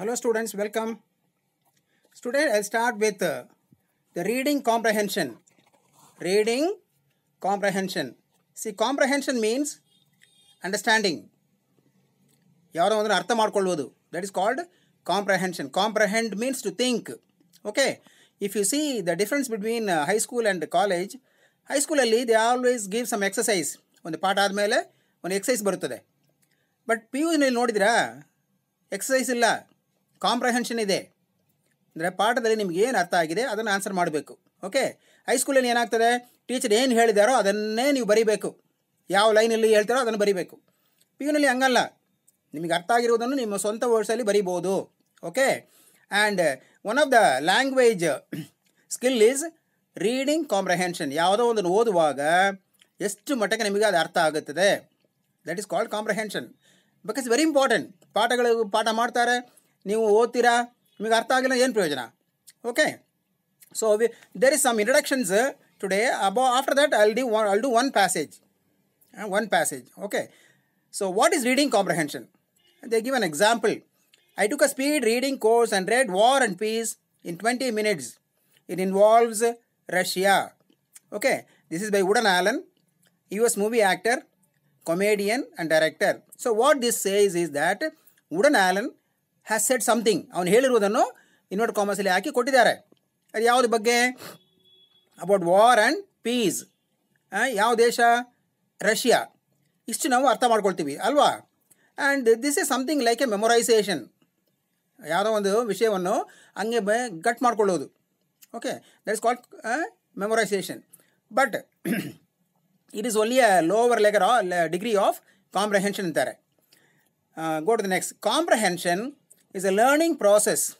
Hello students welcome student I start with the reading reading reading Reading see See means understanding ಯಾವುದೋ ಯಾರೋ ಅರ್ಥ ಮಾಡ್ಕೊಳ್ಳೋದು that is called comprehension comprehend means to think okay if you see the difference between high school and college ಹೈಸ್ಕೂಲಲ್ಲಿ they always give some exercise ಒಂದು ಪಾಠ ಆದಮೇಲೆ ಒಂದು exercise ಬರುತ್ತದೆ ಬಟ್ ಪಿ ಯು ಯುನಲ್ಲಿ ನೋಡಿದಿರಾ ಎಕ್ಸಸೈಸ್ ಇಲ್ಲ ಕಾಂಪ್ರಹೆನ್ಷನ್ ಇದೆ ಅಂದರೆ ಪಾಠದಲ್ಲಿ ನಿಮ್ಗೆ ಏನು ಅರ್ಥ ಆಗಿದೆ ಅದನ್ನು ಆನ್ಸರ್ ಮಾಡಬೇಕು ಓಕೆ ಹೈಸ್ಕೂಲಲ್ಲಿ ಏನಾಗ್ತದೆ ಟೀಚರ್ ಏನು ಹೇಳಿದಾರೋ ಅದನ್ನೇ ನೀವು ಬರಿಬೇಕು ಯಾವ ಲೈನಲ್ಲಿ ಹೇಳ್ತಾರೋ ಅದನ್ನು ಬರಿಬೇಕು ಪಿ ಯುನಲ್ಲಿ ಹಂಗಲ್ಲ ನಿಮಗೆ ಅರ್ಥ ಆಗಿರುವುದನ್ನು ನಿಮ್ಮ ಸ್ವಂತ ವರ್ಡ್ಸಲ್ಲಿ ಬರಿಬೋದು okay and one of the language skill is reading comprehension ಯಾವುದೋ ಒಂದನ್ನು ಓದುವಾಗ ಎಷ್ಟು ಮಟ್ಟಕ್ಕೆ ನಿಮಗೆ ಅದು ಅರ್ಥ ಆಗುತ್ತದೆ that is called comprehension because very important ಪಾಠಗಳು ಪಾಠ ಮಾಡ್ತಾರೆ ನೀವು ಓದ್ತೀರಾ ನಿಮಗೆ ಅರ್ಥ ಆಗಿಲ್ಲ ಏನು ಪ್ರಯೋಜನ okay so we there is some introductions today about after that I'll do one I'll do one passage one passage okay so what is reading comprehension they give an example I took a speed reading course and read war and peace in twenty minutes it involves Russia okay this is by Wooden Allen U S movie actor comedian and director. So what this says is that Wooden Allen has set something ಅವನು ಹೇಳಿರುವುದನ್ನು invert ಕಾಮರ್ಸಲ್ಲಿ ಹಾಕಿ ಕೊಟ್ಟಿದ್ದಾರೆ ಅದು ಯಾವುದ್ರ ಬಗ್ಗೆ about war and piece ಯಾವ ದೇಶ Russia ಇಷ್ಟು ನಾವು ಅರ್ಥ ಮಾಡ್ಕೊಳ್ತೀವಿ ಅಲ್ವಾ and this is something like a memorization ಯಾವುದೋ ಒಂದು ವಿಷಯವನ್ನು ಹಂಗೆ ಗಟ್ ಮಾಡ್ಕೊಳ್ಳೋದು okay that is called memorization but it is only a lower ledger degree of comprehension ಅಂತಾರೆ go to the next comprehension is a learning process.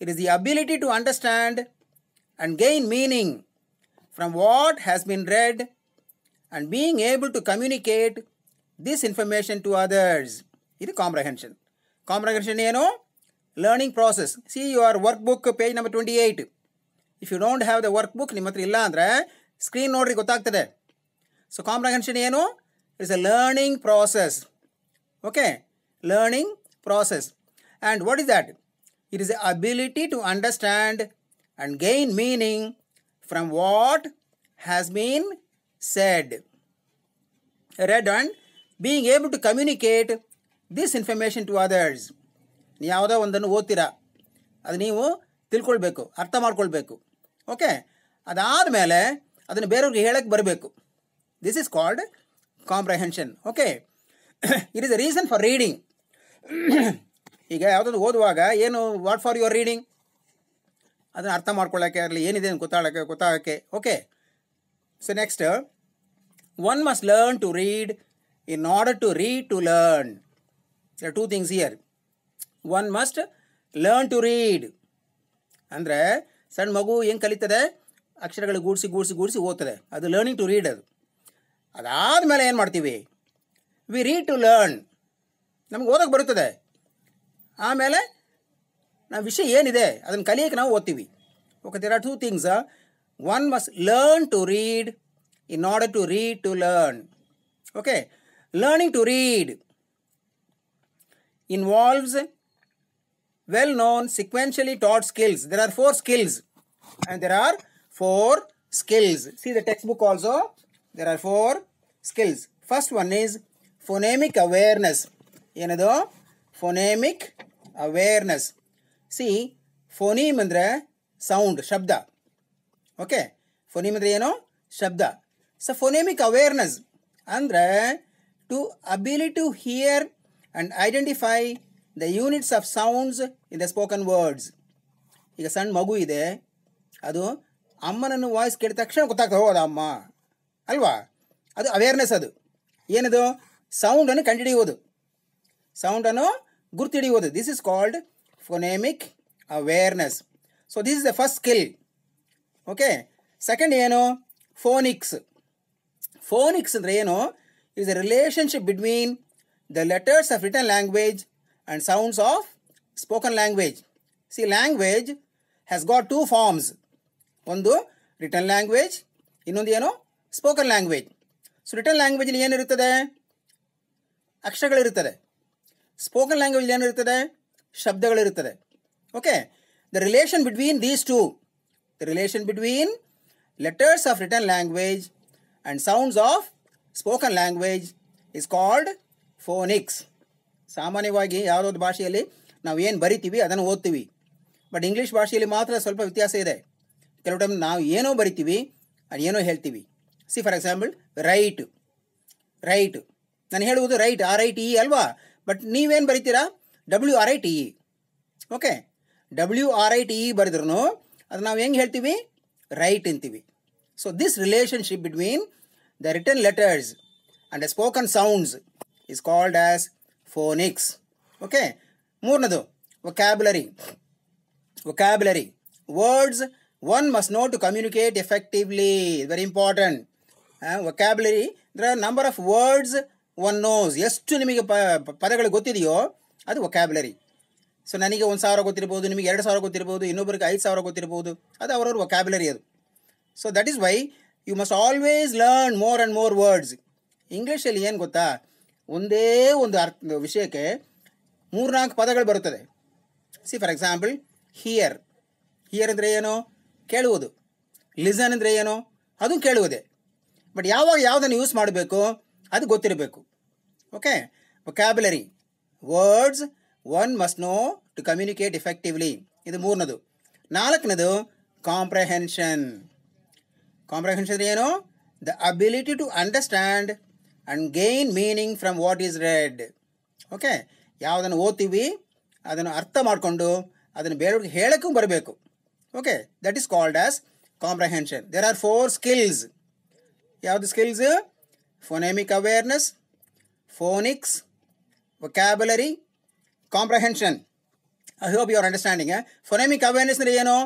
It is the ability to understand and gain meaning from what has been read and being able to communicate this information to others. ಇದು is comprehension comprehension learning process see your workbook page number twenty eight if you don't have the workbook ನಿಮ್ಮ ಹತ್ರ ಇಲ್ಲ ಅಂದರೆ screen ನೋಡ್ರಿ ಗೊತ್ತಾಗ್ತದೆ so comprehension ಏನು learning process learning process okay And what is that? It is the ability to understand and gain meaning from what has been said. Read and being able to communicate this information to others. ನೀ ಯಾವುದೋ ಒಂದನ್ನು ಓದ್ತೀರಾ ಅದು ನೀವು ತಿಳ್ಕೊಳ್ಬೇಕು ಅರ್ಥ ಮಾಡ್ಕೊಳ್ಬೇಕು okay ಅದಾದಮೇಲೆ ಅದನ್ನು ಬೇರೆಯವ್ರಿಗೆ ಹೇಳಕ್ಕೆ ಬರಬೇಕು this is called comprehension okay it is a reason for reading ಈಗ ಯಾವುದಾದ್ರು ಓದುವಾಗ ಏನು ವಾಟ್ ಫಾರ್ ಯುವರ್ ರೀಡಿಂಗ್ ಅದನ್ನು ಅರ್ಥ ಮಾಡ್ಕೊಳ್ಳೋಕ್ಕೆ ಆಗಲಿ ಏನಿದೆ ಅಂತ ಗೊತ್ತಾಡೋಕ್ಕೆ ಗೊತ್ತಾಗೋಕ್ಕೆ okay so next one must learn to read in order to read to learn two things here one must learn to read ಅಂದರೆ ಸಣ್ಣ ಮಗು ಏನು ಕಲಿತದೆ ಅಕ್ಷರಗಳು ಗೂಡಿಸಿ ಗೂಡಿಸಿ ಗೂಡಿಸಿ ಓದ್ತದೆ ಅದು ಲರ್ನಿಂಗ್ ಟು ರೀಡ್ ಅದು ಮೇಲೆ ಏನು ಮಾಡ್ತೀವಿ ವಿ ರೀಡ್ ಟು ಲರ್ನ್ ನಮ್ಗೆ ಓದೋಕೆ ಬರುತ್ತದೆ आमले ना विषय ऐन अद्वन कलिया ना ओद्ती okay there two things one must learn to read in order to read to learn okay learning to read involve well known sequentially taught skill there are four skill and there are four skill see the textbook also there are four skill first one is phonemic awareness and phonemic awareness see phoneme ಅಂದರೆ sound ಶಬ್ದ okay phoneme ಅಂದರೆ ಏನು ಶಬ್ದ so phonemic awareness ಅಂದರೆ to ability to hear and identify the units of sounds in the spoken words ಈಗ ಸಣ್ಣ ಮಗು ಇದೆ ಅದು ಅಮ್ಮನನ್ನು ವಾಯ್ಸ್ ಕೇಳಿದ ತಕ್ಷಣ ಗೊತ್ತಾಗ್ತದೆ ಹೌದಾ ಅಮ್ಮ ಅಲ್ವಾ ಅದು ಅವೇರ್ನೆಸ್ ಅದು ಏನದು ಸೌಂಡನ್ನು ಕಂಡುಹಿಡಿಯುವುದು ಸೌಂಡನ್ನು ಗುರ್ತಿಡಿಯೋದು this is called phonemic awareness so this is the first skill okay second ಏನು ಫೋನಿಕ್ಸ್ ಫೋನಿಕ್ಸ್ ಅಂದರೆ ಏನು is the relationship between the letters of written language and sounds of spoken language see language has got two forms ಒಂದು written language ಇನ್ನೊಂದು ಏನು spoken language so written ಲ್ಯಾಂಗ್ವೇಜಲ್ಲಿ ಏನಿರುತ್ತದೆ ಅಕ್ಷರಗಳಿರುತ್ತದೆ spoken language ಏನಿರ್ತದೆ ಶಬ್ದಗಳಿರುತ್ತದೆ okay the relation between these two the relation between letters of written language and sounds of spoken language is called phonics ಸಾಮಾನ್ಯವಾಗಿ ಯಾವುದಾದ್ರು ಭಾಷೆಯಲ್ಲಿ ನಾವು ಏನು ಬರಿತೀವಿ ಅದನ್ನು ಓದ್ತೀವಿ ಬಟ್ ಇಂಗ್ಲೀಷ್ ಭಾಷೆಯಲ್ಲಿ ಮಾತ್ರ ಸ್ವಲ್ಪ ವ್ಯತ್ಯಾಸ ಇದೆ ಕೆಲವು ಟೈಮ್ ನಾವು ಏನೋ ಬರಿತೀವಿ ಅದು ಏನೋ ಹೇಳ್ತೀವಿ see for example write write ನಾನು ಹೇಳುವುದು ರೈಟ್ ಆ ರೈಟ್ ಈ ಅಲ್ವಾ ಬಟ್ ನೀವೇನು ಬರಿತೀರಾ W R I T E e. Okay W R I T E e ಬರೆದ್ರೂ ಅದು ನಾವು ಹೆಂಗೆ ಹೇಳ್ತೀವಿ ರೈಟ್ ಅಂತೀವಿ so this relationship between the written letters and the spoken sounds is called as phonics okay ಮೂರನೇದು vocabulary vocabulary words one must know to communicate effectively very important vocabulary the number of words one knows ಎಷ್ಟು ನಿಮಗೆ ಪದಗಳು ಗೊತ್ತಿದೆಯೋ ಅದು vocabulary so ನನಗೆ ಒಂದು ಸಾವಿರ ಗೊತ್ತಿರ್ಬೋದು ನಿಮಗೆ ಎರಡು ಸಾವಿರ ಗೊತ್ತಿರ್ಬೋದು ಇನ್ನೊಬ್ಬರಿಗೆ ಐದು ಸಾವಿರ ಗೊತ್ತಿರ್ಬೋದು ಅದು ಅವರವ್ರ ವೊಕ್ಯಾಬ್ಯುಲರಿ ಅದು so that is why you must always learn more and more words ಇಂಗ್ಲೀಷಲ್ಲಿ ಏನು ಗೊತ್ತಾ ಒಂದೇ ಒಂದು ಅರ್ಥ ವಿಷಯಕ್ಕೆ ಮೂರ್ನಾಲ್ಕು ಪದಗಳು ಬರುತ್ತದೆ see for example hear hear ಅಂದರೆ ಏನು ಕೇಳುವುದು ಲಿಸನ್ ಅಂದರೆ ಏನು ಅದು ಕೇಳುವುದೇ ಬಟ್ ಯಾವಾಗ ಯಾವುದನ್ನು ಯೂಸ್ ಮಾಡಬೇಕು ಅದು ಗೊತ್ತಿರಬೇಕು okay vocabulary words one must know to communicate effectively ಇದು ಮೂರನದು ನಾಲ್ಕನದು ಕಾಂಪ್ರಹೆನ್ಷನ್ ಕಾಂಪ್ರಹೆನ್ಷನ್ ಏನು the ability to understand and gain meaning from what is read okay ಯಾವುದನ್ನು ಓದ್ತೀವಿ ಅದನ್ನು ಅರ್ಥ ಮಾಡಿಕೊಂಡು ಅದನ್ನು ಬೇರೆಯವ್ರಿಗೆ ಹೇಳೋಕ್ಕೂ ಬರಬೇಕು okay that is called as comprehension there are four skills ಯಾವುದು skills phonemic awareness phonics vocabulary, comprehension I hope you are understanding. Awareness eh? Phonemic ಏನು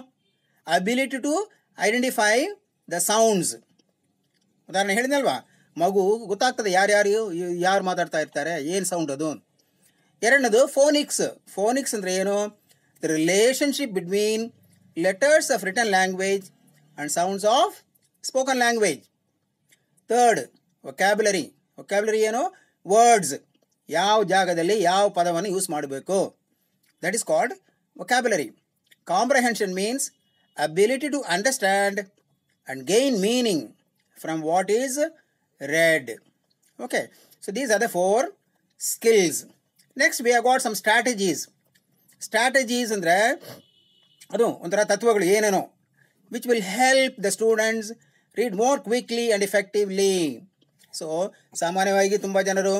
ability to identify the sounds ಉದಾಹರಣೆ ಹೇಳಿದಲ್ವಾ ಮಗು ಗೊತ್ತಾಗ್ತದೆ ಯಾರ್ಯಾರು ಯಾರು ಮಾತಾಡ್ತಾ ಇರ್ತಾರೆ ಏನು ಸೌಂಡ್ ಅದು ಎರಡನೇದು ಫೋನಿಕ್ಸ್ ಫೋನಿಕ್ಸ್ ಅಂದರೆ ಏನು the relationship between letters of written language and sounds of spoken language third vocabulary vocabulary ಏನು ವರ್ಡ್ಸ್ ಯಾವ ಜಾಗದಲ್ಲಿ ಯಾವ ಪದವನ್ನು ಯೂಸ್ ಮಾಡಬೇಕು that is called vocabulary comprehension means ability to understand and gain meaning from what is read okay so these are the four skills next we are got some strategies strategies ಅಂದರೆ ಅದು ಒಂಥರ ತತ್ವಗಳು ಏನೇನೋ which will help the students read more quickly and effectively so ಸಾಮಾನ್ಯವಾಗಿ ತುಂಬ ಜನರು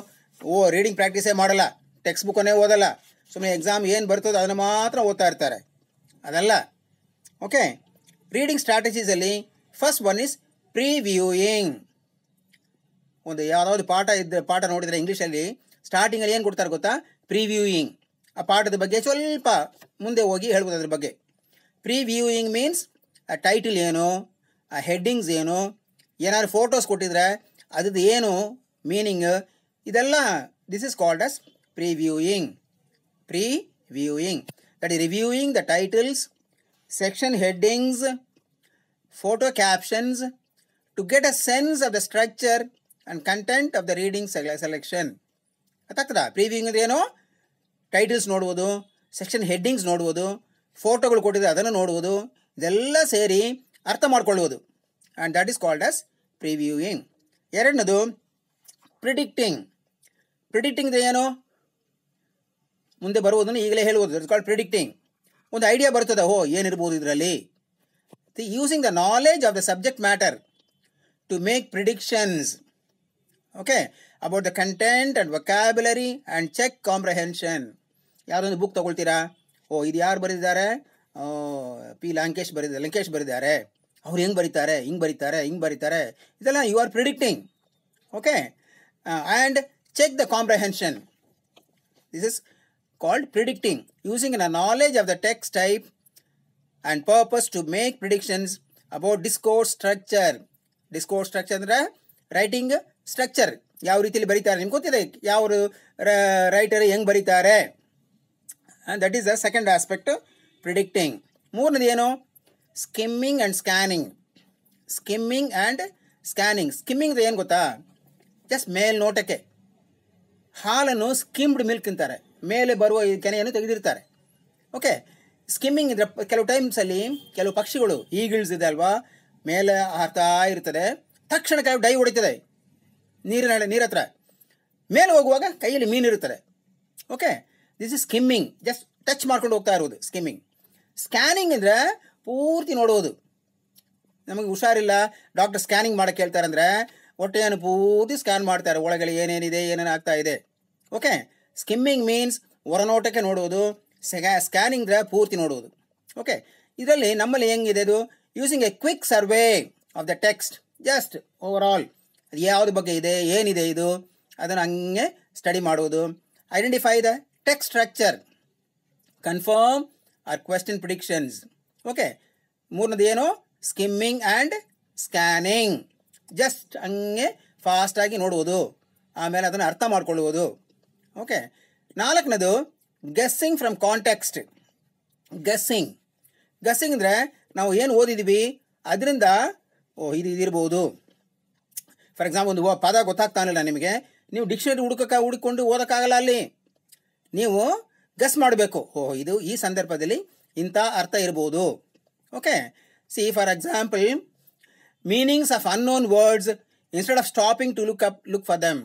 ಓ reading ಪ್ರಾಕ್ಟೀಸೇ ಮಾಡಲ್ಲ text ಬುಕ್ಕನ್ನೇ ಓದಲ್ಲ ಸುಮ್ಮನೆ ಎಕ್ಸಾಮ್ ಏನು ಬರ್ತದೋ ಅದನ್ನು ಮಾತ್ರ ಓದ್ತಾ ಇರ್ತಾರೆ ಅದಲ್ಲ ಓಕೆ ರೀಡಿಂಗ್ ಸ್ಟ್ರಾಟಜೀಸಲ್ಲಿ ಫಸ್ಟ್ ಒನ್ ಇಸ್ ಪ್ರಿವ್ಯೂಯಿಂಗ್ ಒಂದು ಯಾವುದಾದ್ರು ಪಾಠ ಇದ್ದ ಪಾಠ ನೋಡಿದರೆ ಇಂಗ್ಲೀಷಲ್ಲಿ ಸ್ಟಾರ್ಟಿಂಗಲ್ಲಿ ಏನು ಕೊಡ್ತಾರೆ ಗೊತ್ತಾ ಪ್ರಿವ್ಯೂಯಿಂಗ್ ಆ ಪಾಠದ ಬಗ್ಗೆ ಸ್ವಲ್ಪ ಮುಂದೆ ಹೋಗಿ ಹೇಳ್ಬೋದು ಅದ್ರ ಬಗ್ಗೆ ಪ್ರಿವ್ಯೂಯಿಂಗ್ ಮೀನ್ಸ್ ಆ ಟೈಟಲ್ ಏನು ಆ ಹೆಡ್ಡಿಂಗ್ಸ್ ಏನು ಏನಾದ್ರು ಫೋಟೋಸ್ ಕೊಟ್ಟಿದ್ರೆ ಅದರದ್ದು ಏನು ಮೀನಿಂಗ್ ಇದೆಲ್ಲ this is called as previewing pre viewing that is reviewing the titles section headings photo captions to get a sense of the structure and content of the reading ಸೆಲೆ selection ಅದಾಗ್ತದ previewing ಅಂದ್ರೆ ಏನು titles ನೋಡ್ಬೋದು section headings ನೋಡ್ಬೋದು ಫೋಟೋಗಳು ಕೊಟ್ಟಿದೆ ಅದನ್ನು ನೋಡ್ಬೋದು ಇದೆಲ್ಲ ಸೇರಿ ಅರ್ಥ ಮಾಡ್ಕೊಳ್ಳುವುದು and that is called as previewing ಎರಡನೇದು ಪ್ರಿಡಿಕ್ಟಿಂಗ್ ಪ್ರಿಡಿಕ್ಟಿಂಗ್ ಏನು ಮುಂದೆ ಬರುವುದನ್ನು ಈಗಲೇ ಹೇಳುವುದು ಇಟ್ಸ್ ಕಾಲ್ಡ್ ಪ್ರಿಡಿಕ್ಟಿಂಗ್ ಒಂದು ಐಡಿಯಾ ಬರ್ತದೆ ಓ ಏನಿರ್ಬೋದು ಇದರಲ್ಲಿ the using the knowledge of the subject matter to make predictions okay about the content and vocabulary and check comprehension ಯಾರೊಂದು ಬುಕ್ ತಗೊಳ್ತೀರಾ ಓ ಇದು ಯಾರು ಬರೆದಿದ್ದಾರೆ ಪಿ ಲಂಕೇಶ್ ಬರೆದ ಲಂಕೇಶ್ ಬರೆದಿದ್ದಾರೆ ಅವ್ರು ಹೆಂಗೆ ಬರೀತಾರೆ ಹಿಂಗೆ ಬರೀತಾರೆ ಹಿಂಗೆ ಬರೀತಾರೆ ಇದೆಲ್ಲ you are predicting okay and check the comprehension this is called predicting using the knowledge of the text type and purpose to make predictions about discourse structure discourse structure ಅಂದರೆ ರೈಟಿಂಗ್ ಸ್ಟ್ರಕ್ಚರ್ ಯಾವ ರೀತಿಯಲ್ಲಿ ಬರೀತಾರೆ ನಿಮ್ಗೆ ಗೊತ್ತಿದೆ ಯಾವ writer ಹೆಂಗೆ ಬರೀತಾರೆ that is the second aspect predicting ಮೂರನೇದು ಏನು skimming and scanning skimming and scanning skimming ಏನು ಗೊತ್ತಾ ಜಸ್ಟ್ ಮೇಲ್ ನೋಟಕ್ಕೆ ಹಾಲನ್ನು ಸ್ಕಿಮ್ಡ್ ಮಿಲ್ಕ್ ತಿಂತಾರೆ ಮೇಲೆ ಬರುವ ಈ ಕೆನೆಯನ್ನು ತೆಗೆದಿರ್ತಾರೆ ಓಕೆ ಸ್ಕಿಮ್ಮಿಂಗ್ ಇದ್ರೆ ಕೆಲವು ಟೈಮ್ಸಲ್ಲಿ ಕೆಲವು ಪಕ್ಷಿಗಳು ಇದೆ ಅಲ್ವಾ ಮೇಲೆ ಹಾರ್ತಾ ಇರ್ತದೆ ತಕ್ಷಣ ಕೈ ಡೈ ಹೊಡಿತದೆ ನೀರಿನ ನೀರತ್ರ ಮೇಲೆ ಹೋಗುವಾಗ ಕೈಯಲ್ಲಿ ಮೀನು ಇರುತ್ತದೆ okay this is skimming just touch ಮಾಡ್ಕೊಂಡು ಹೋಗ್ತಾ ಇರೋದು ಸ್ಕಿಮ್ಮಿಂಗ್ ಸ್ಕ್ಯಾನಿಂಗ್ ಅಂದರೆ ಪೂರ್ತಿ ನೋಡೋದು ನಮಗೆ ಹುಷಾರಿಲ್ಲ ಡಾಕ್ಟರ್ ಸ್ಕ್ಯಾನಿಂಗ್ ಮಾಡೋಕ್ಕೆ ಹೇಳ್ತಾರೆ ಅಂದರೆ ಹೊಟ್ಟೆಯನ್ನು ಪೂರ್ತಿ ಸ್ಕ್ಯಾನ್ ಮಾಡ್ತಾರೆ ಒಳಗಡೆ ಏನೇನಿದೆ ಏನೇನು ಆಗ್ತಾ ಇದೆ ಓಕೆ ಸ್ಕಿಮ್ಮಿಂಗ್ ಮೀನ್ಸ್ ಹೊರನೋಟಕ್ಕೆ ನೋಡುವುದು ಸ್ಕ್ಯಾ ಸ್ಕ್ಯಾನಿಂಗ್ ಪೂರ್ತಿ ನೋಡುವುದು ಓಕೆ ಇದರಲ್ಲಿ ನಮ್ಮಲ್ಲಿ ಹೆಂಗಿದೆ ಅದು using a quick survey of the text just over all ಅದು ಯಾವುದು ಬಗ್ಗೆ ಇದೆ ಏನಿದೆ ಇದು ಅದನ್ನು ಹಂಗೆ ಸ್ಟಡಿ ಮಾಡುವುದು identify the text structure confirm or question predictions okay ಮೂರನೇದು ಏನು ಸ್ಕಿಮ್ಮಿಂಗ್ ಆ್ಯಂಡ್ ಸ್ಕ್ಯಾನಿಂಗ್ ಜಸ್ಟ್ ಹಂಗೆ ಫಾಸ್ಟಾಗಿ ನೋಡುವುದು ಆಮೇಲೆ ಅದನ್ನು ಅರ್ಥ ಮಾಡ್ಕೊಳ್ಳುವುದು ಓಕೆ ನಾಲ್ಕನೇದು guessing from context guessing guessing ಅಂದರೆ ನಾವು ಏನು ಓದಿದ್ದೀವಿ ಅದರಿಂದ ಓ ಇದು ಇದಿರ್ಬೋದು ಫಾರ್ ಎಕ್ಸಾಂಪಲ್ ಒಂದು ಪದ ಗೊತ್ತಾಗ್ತಾನಿಲ್ಲ ನಿಮಗೆ ನೀವು ಡಿಕ್ಷನರಿ ಹುಡುಕಕ್ಕೆ ಹುಡುಕೊಂಡು ಓದೋಕ್ಕಾಗಲ್ಲ ಅಲ್ಲಿ ನೀವು ಗಸ್ ಮಾಡಬೇಕು ಓಹೋ ಇದು ಈ ಸಂದರ್ಭದಲ್ಲಿ ಇಂಥ ಅರ್ಥ ಇರ್ಬೋದು okay see for example meanings of unknown words instead of stopping to look up look for them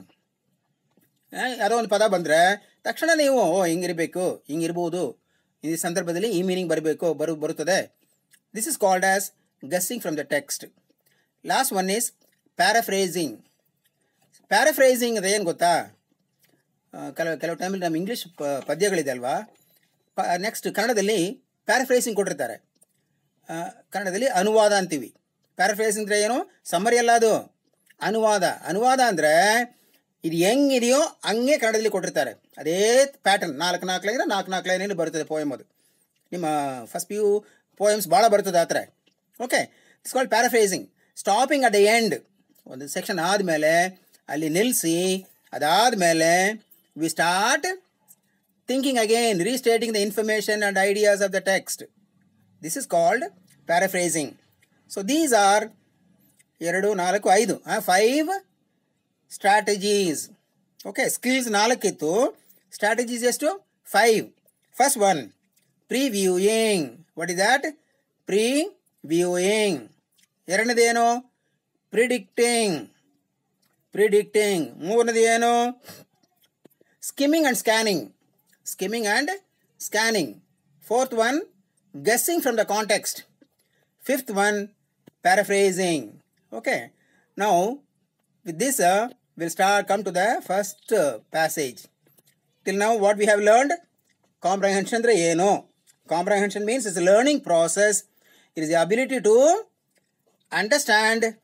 ಯಾವುದೋ ಒಂದು ಪದ ಬಂದರೆ ತಕ್ಷಣ ನೀವು ಇರಬೇಕು ಹಿಂಗಿರಬೇಕು ಹಿಂಗಿರ್ಬೋದು ಈ ಸಂದರ್ಭದಲ್ಲಿ ಈ ಮೀನಿಂಗ್ ಬರಬೇಕು ಬರು ಬರುತ್ತದೆ this is called as guessing from the text last one is paraphrasing paraphrasing ಅದು ಏನು ಗೊತ್ತಾ ಕೆಲವು ಕೆಲವು ಟೈಮಲ್ಲಿ ನಮ್ಮ ಇಂಗ್ಲೀಷ್ ಪದ್ಯಗಳಿದೆ ಅಲ್ವಾ ನೆಕ್ಸ್ಟ್ ಕನ್ನಡದಲ್ಲಿ ಪ್ಯಾರಫ್ರೇಸಿಂಗ್ ಕೊಟ್ಟಿರ್ತಾರೆ ಕನ್ನಡದಲ್ಲಿ ಅನುವಾದ ಅಂತೀವಿ ಪ್ಯಾರಫ್ರೇಸಿಂಗ್ ಅಂದರೆ ಏನು ಸಮ್ಮರಿ ಅಲ್ಲ ಅದು ಅನುವಾದ ಅನುವಾದ ಅಂದರೆ ಇದು ಹೆಂಗಿದೆಯೋ ಹಂಗೆ ಕನ್ನಡದಲ್ಲಿ ಕೊಟ್ಟಿರ್ತಾರೆ ಅದೇ ಪ್ಯಾಟರ್ನ್ ನಾಲ್ಕು ನಾಲ್ಕು ಲೈನ್ ನಾಲ್ಕು ನಾಲ್ಕು ಲೈನಲ್ಲಿ ಬರ್ತದೆ ಪೋಯಮ್ ಅದು ನಿಮ್ಮ ಫಸ್ಟ್ ಪಿ ಯು ಪೋಯಮ್ಸ್ ಭಾಳ ಬರ್ತದೆ ಆ ಥರ okay it's called paraphrasing stopping at the end ಒಂದು ಸೆಕ್ಷನ್ ಆದಮೇಲೆ ಅಲ್ಲಿ ನಿಲ್ಲಿಸಿ ಅದಾದಮೇಲೆ we start thinking again, restating the information and ideas of the text. This is called paraphrasing. So these are Yeradu Nalaku Aidu. Five strategies. Okay, skills nalakitu. Strategies just five. First one, previewing. What is that? Previewing. Yaranadeno? Predicting. Predicting. Moonadeno? Skimming and scanning skimming and scanning. Fourth one, guessing from the context. Fifth one, paraphrasing. Okay. Now, with this, uh, we'll start come to the first uh, passage. Till now, what we have learned? Comprehension you know. Comprehension means it's a learning process. It is the ability to understand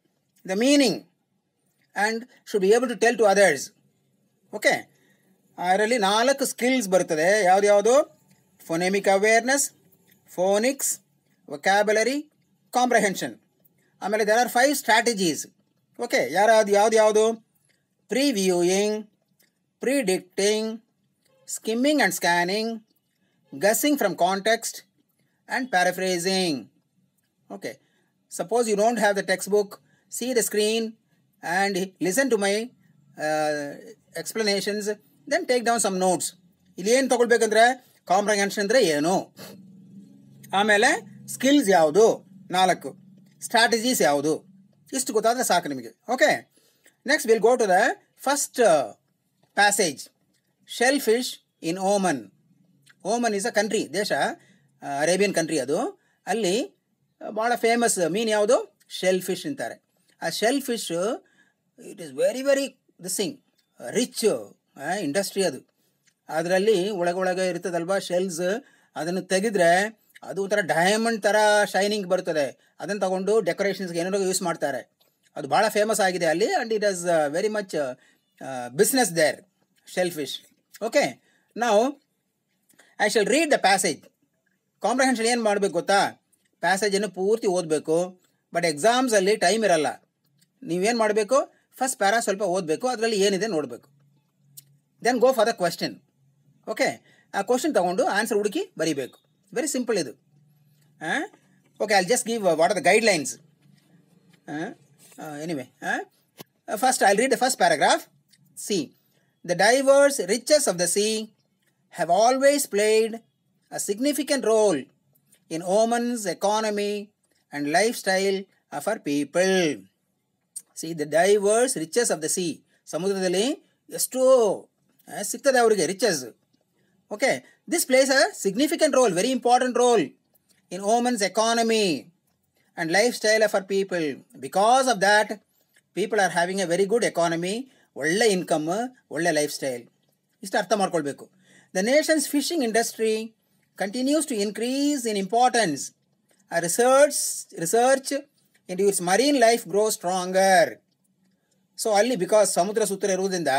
the meaning and should be able to tell to others. Okay. ಅದರಲ್ಲಿ ನಾಲ್ಕು skills ಬರುತ್ತದೆ ಯಾವ್ದು phonemic awareness phonics vocabulary comprehension ಆಮೇಲೆ there are five strategies okay ಯಾರಾದು ಯಾವ್ದು ಯಾವುದು previewing predicting skimming and scanning guessing from context and paraphrasing okay suppose you don't have the textbook see the screen and listen to my explanations then take down some notes ಇಲ್ಲಿ ಏನು ತೊಗೊಳ್ಬೇಕಂದ್ರೆ comprehension ಅಂದರೆ ಏನು ಆಮೇಲೆ skills ಯಾವುದು ನಾಲ್ಕು strategies ಯಾವುದು ಇಷ್ಟು ಗೊತ್ತಾದರೆ ಸಾಕು ನಿಮಗೆ okay next will go to the first passage shellfish in Oman Oman is a country ದೇಶ ಅರೇಬಿಯನ್ uh, ಕಂಟ್ರಿ ಅದು ಅಲ್ಲಿ ಭಾಳ ಫೇಮಸ್ ಮೀನು ಯಾವುದು ಶೆಲ್ ಫಿಶ್ ಅಂತಾರೆ ಆ shellfish it is very very the sing rich industry ಅದು ಅದರಲ್ಲಿ ಒಳಗೊಳಗೆ ಇರ್ತದಲ್ವಾ ಶೆಲ್ಸ್ ಅದನ್ನು ತೆಗೆದ್ರೆ ಅದು ಒಂಥರ ಡೈಮಂಡ್ ಥರ ಶೈನಿಂಗ್ ಬರ್ತದೆ ಅದನ್ನು ತಗೊಂಡು ಡೆಕೋರೇಷನ್ಸ್ಗೆ ಏನಾದ್ರು ಯೂಸ್ ಮಾಡ್ತಾರೆ ಅದು ಭಾಳ ಫೇಮಸ್ ಆಗಿದೆ ಅಲ್ಲಿ and it as very much business there shellfish okay ನಾವು I shall read the passage comprehension ಏನು ಮಾಡಬೇಕು ಗೊತ್ತಾ ಪ್ಯಾಸೇಜನ್ನು ಪೂರ್ತಿ ಓದಬೇಕು ಬಟ್ ಎಕ್ಸಾಮ್ಸಲ್ಲಿ ಟೈಮ್ ಇರಲ್ಲ ನೀವೇನು ಮಾಡಬೇಕು ಫಸ್ಟ್ ಪ್ಯಾರಾ ಸ್ವಲ್ಪ ಓದಬೇಕು ಅದರಲ್ಲಿ ಏನಿದೆ ನೋಡಬೇಕು then go for the question okay ಆ ಕ್ವಶನ್ ತೊಗೊಂಡು ಆನ್ಸರ್ ಹುಡುಕಿ ಬರೀಬೇಕು ವೆರಿ ಸಿಂಪಲ್ ಇದು okay I just give what are the guidelines anyway first I read the first paragraph see the diverse riches of the sea have always played a significant role in Oman's economy and lifestyle of our people see the diverse riches of the sea ಸಮುದ್ರದಲ್ಲಿ ಎಷ್ಟೋ ಸಿಗ್ತದೆ ಅವರಿಗೆ riches okay this place a significant role very important role in Oman's economy and lifestyle of our people because of that people are having a very good economy ಒಳ್ಳೆ income ಒಳ್ಳೆ lifestyle ಇಷ್ಟು ಅರ್ಥ ಮಾಡ್ಕೊಳ್ಬೇಕು the nation's fishing industry continues to increase in importance research research research and its marine life grow stronger so ಅಲ್ಲಿ because ಸಮುದ್ರ ಸೂತ್ರ ಇರುವುದರಿಂದ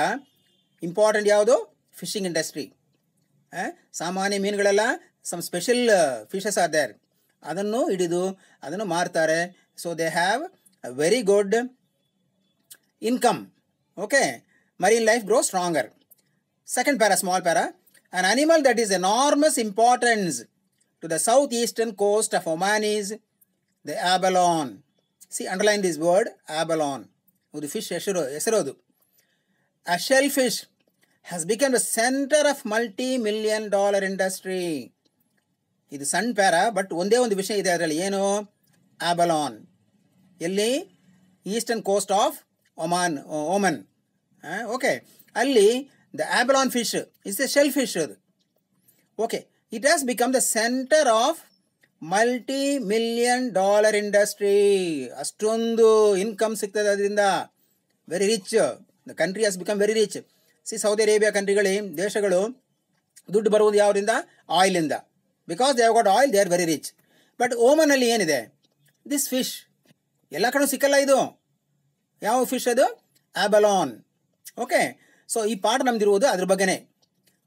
important ಯಾವುದು ಫಿಶಿಂಗ್ ಇಂಡಸ್ಟ್ರಿ ಸಾಮಾನ್ಯ ಮೀನುಗಳೆಲ್ಲ ಸಮ್ ಸ್ಪೆಷಲ್ ಫಿಶಸ್ ಆರ್ ಅದನ್ನು ಹಿಡಿದು ಅದನ್ನು ಮಾರ್ತಾರೆ so they have a very good income okay marine life grow stronger second para small para an animal that is enormous importance to the south eastern coast of Omanis is the abalone see underline this word abalone ಇದು fish ಹೆಸರು ಹೆಸರೋದು a shellfish has become the centre of multi million dollar industry ಇದು ಸಣ್ಣ para but ಒಂದೇ ಒಂದು ವಿಷಯ ಇದೆ ಅದರಲ್ಲಿ ಏನು ಆಬಲಾನ್ ಎಲ್ಲಿ eastern coast of Oman Oman okay ಅಲ್ಲಿ the abalone fish is a shellfish ಅದು okay it has become the centre of multi million dollar industry ಅಷ್ಟೊಂದು ಇನ್ಕಮ್ ಸಿಗ್ತದೆ ಅದರಿಂದ very rich the country has become very rich see Saudi Arabia ಕಂಟ್ರಿಗಳೇ ದೇಶಗಳು ದುಡ್ಡು ಬರುವುದು ಯಾವ್ದರಿಂದ ಆಯಿಲಿಂದ because they they've got oil they are very rich but ಓಮನಲ್ಲಿ ಏನಿದೆ ದಿಸ್ ಫಿಶ್ ಎಲ್ಲ ಕಡೆ ಸಿಕ್ಕಲ್ಲ ಇದು ಯಾವ ಫಿಶ್ ಅದು ಆಬಲಾನ್ ಓಕೆ ಸೊ ಈ ಪಾಠ ನಮ್ದಿರುವುದು ಅದ್ರ ಬಗ್ಗೆನೇ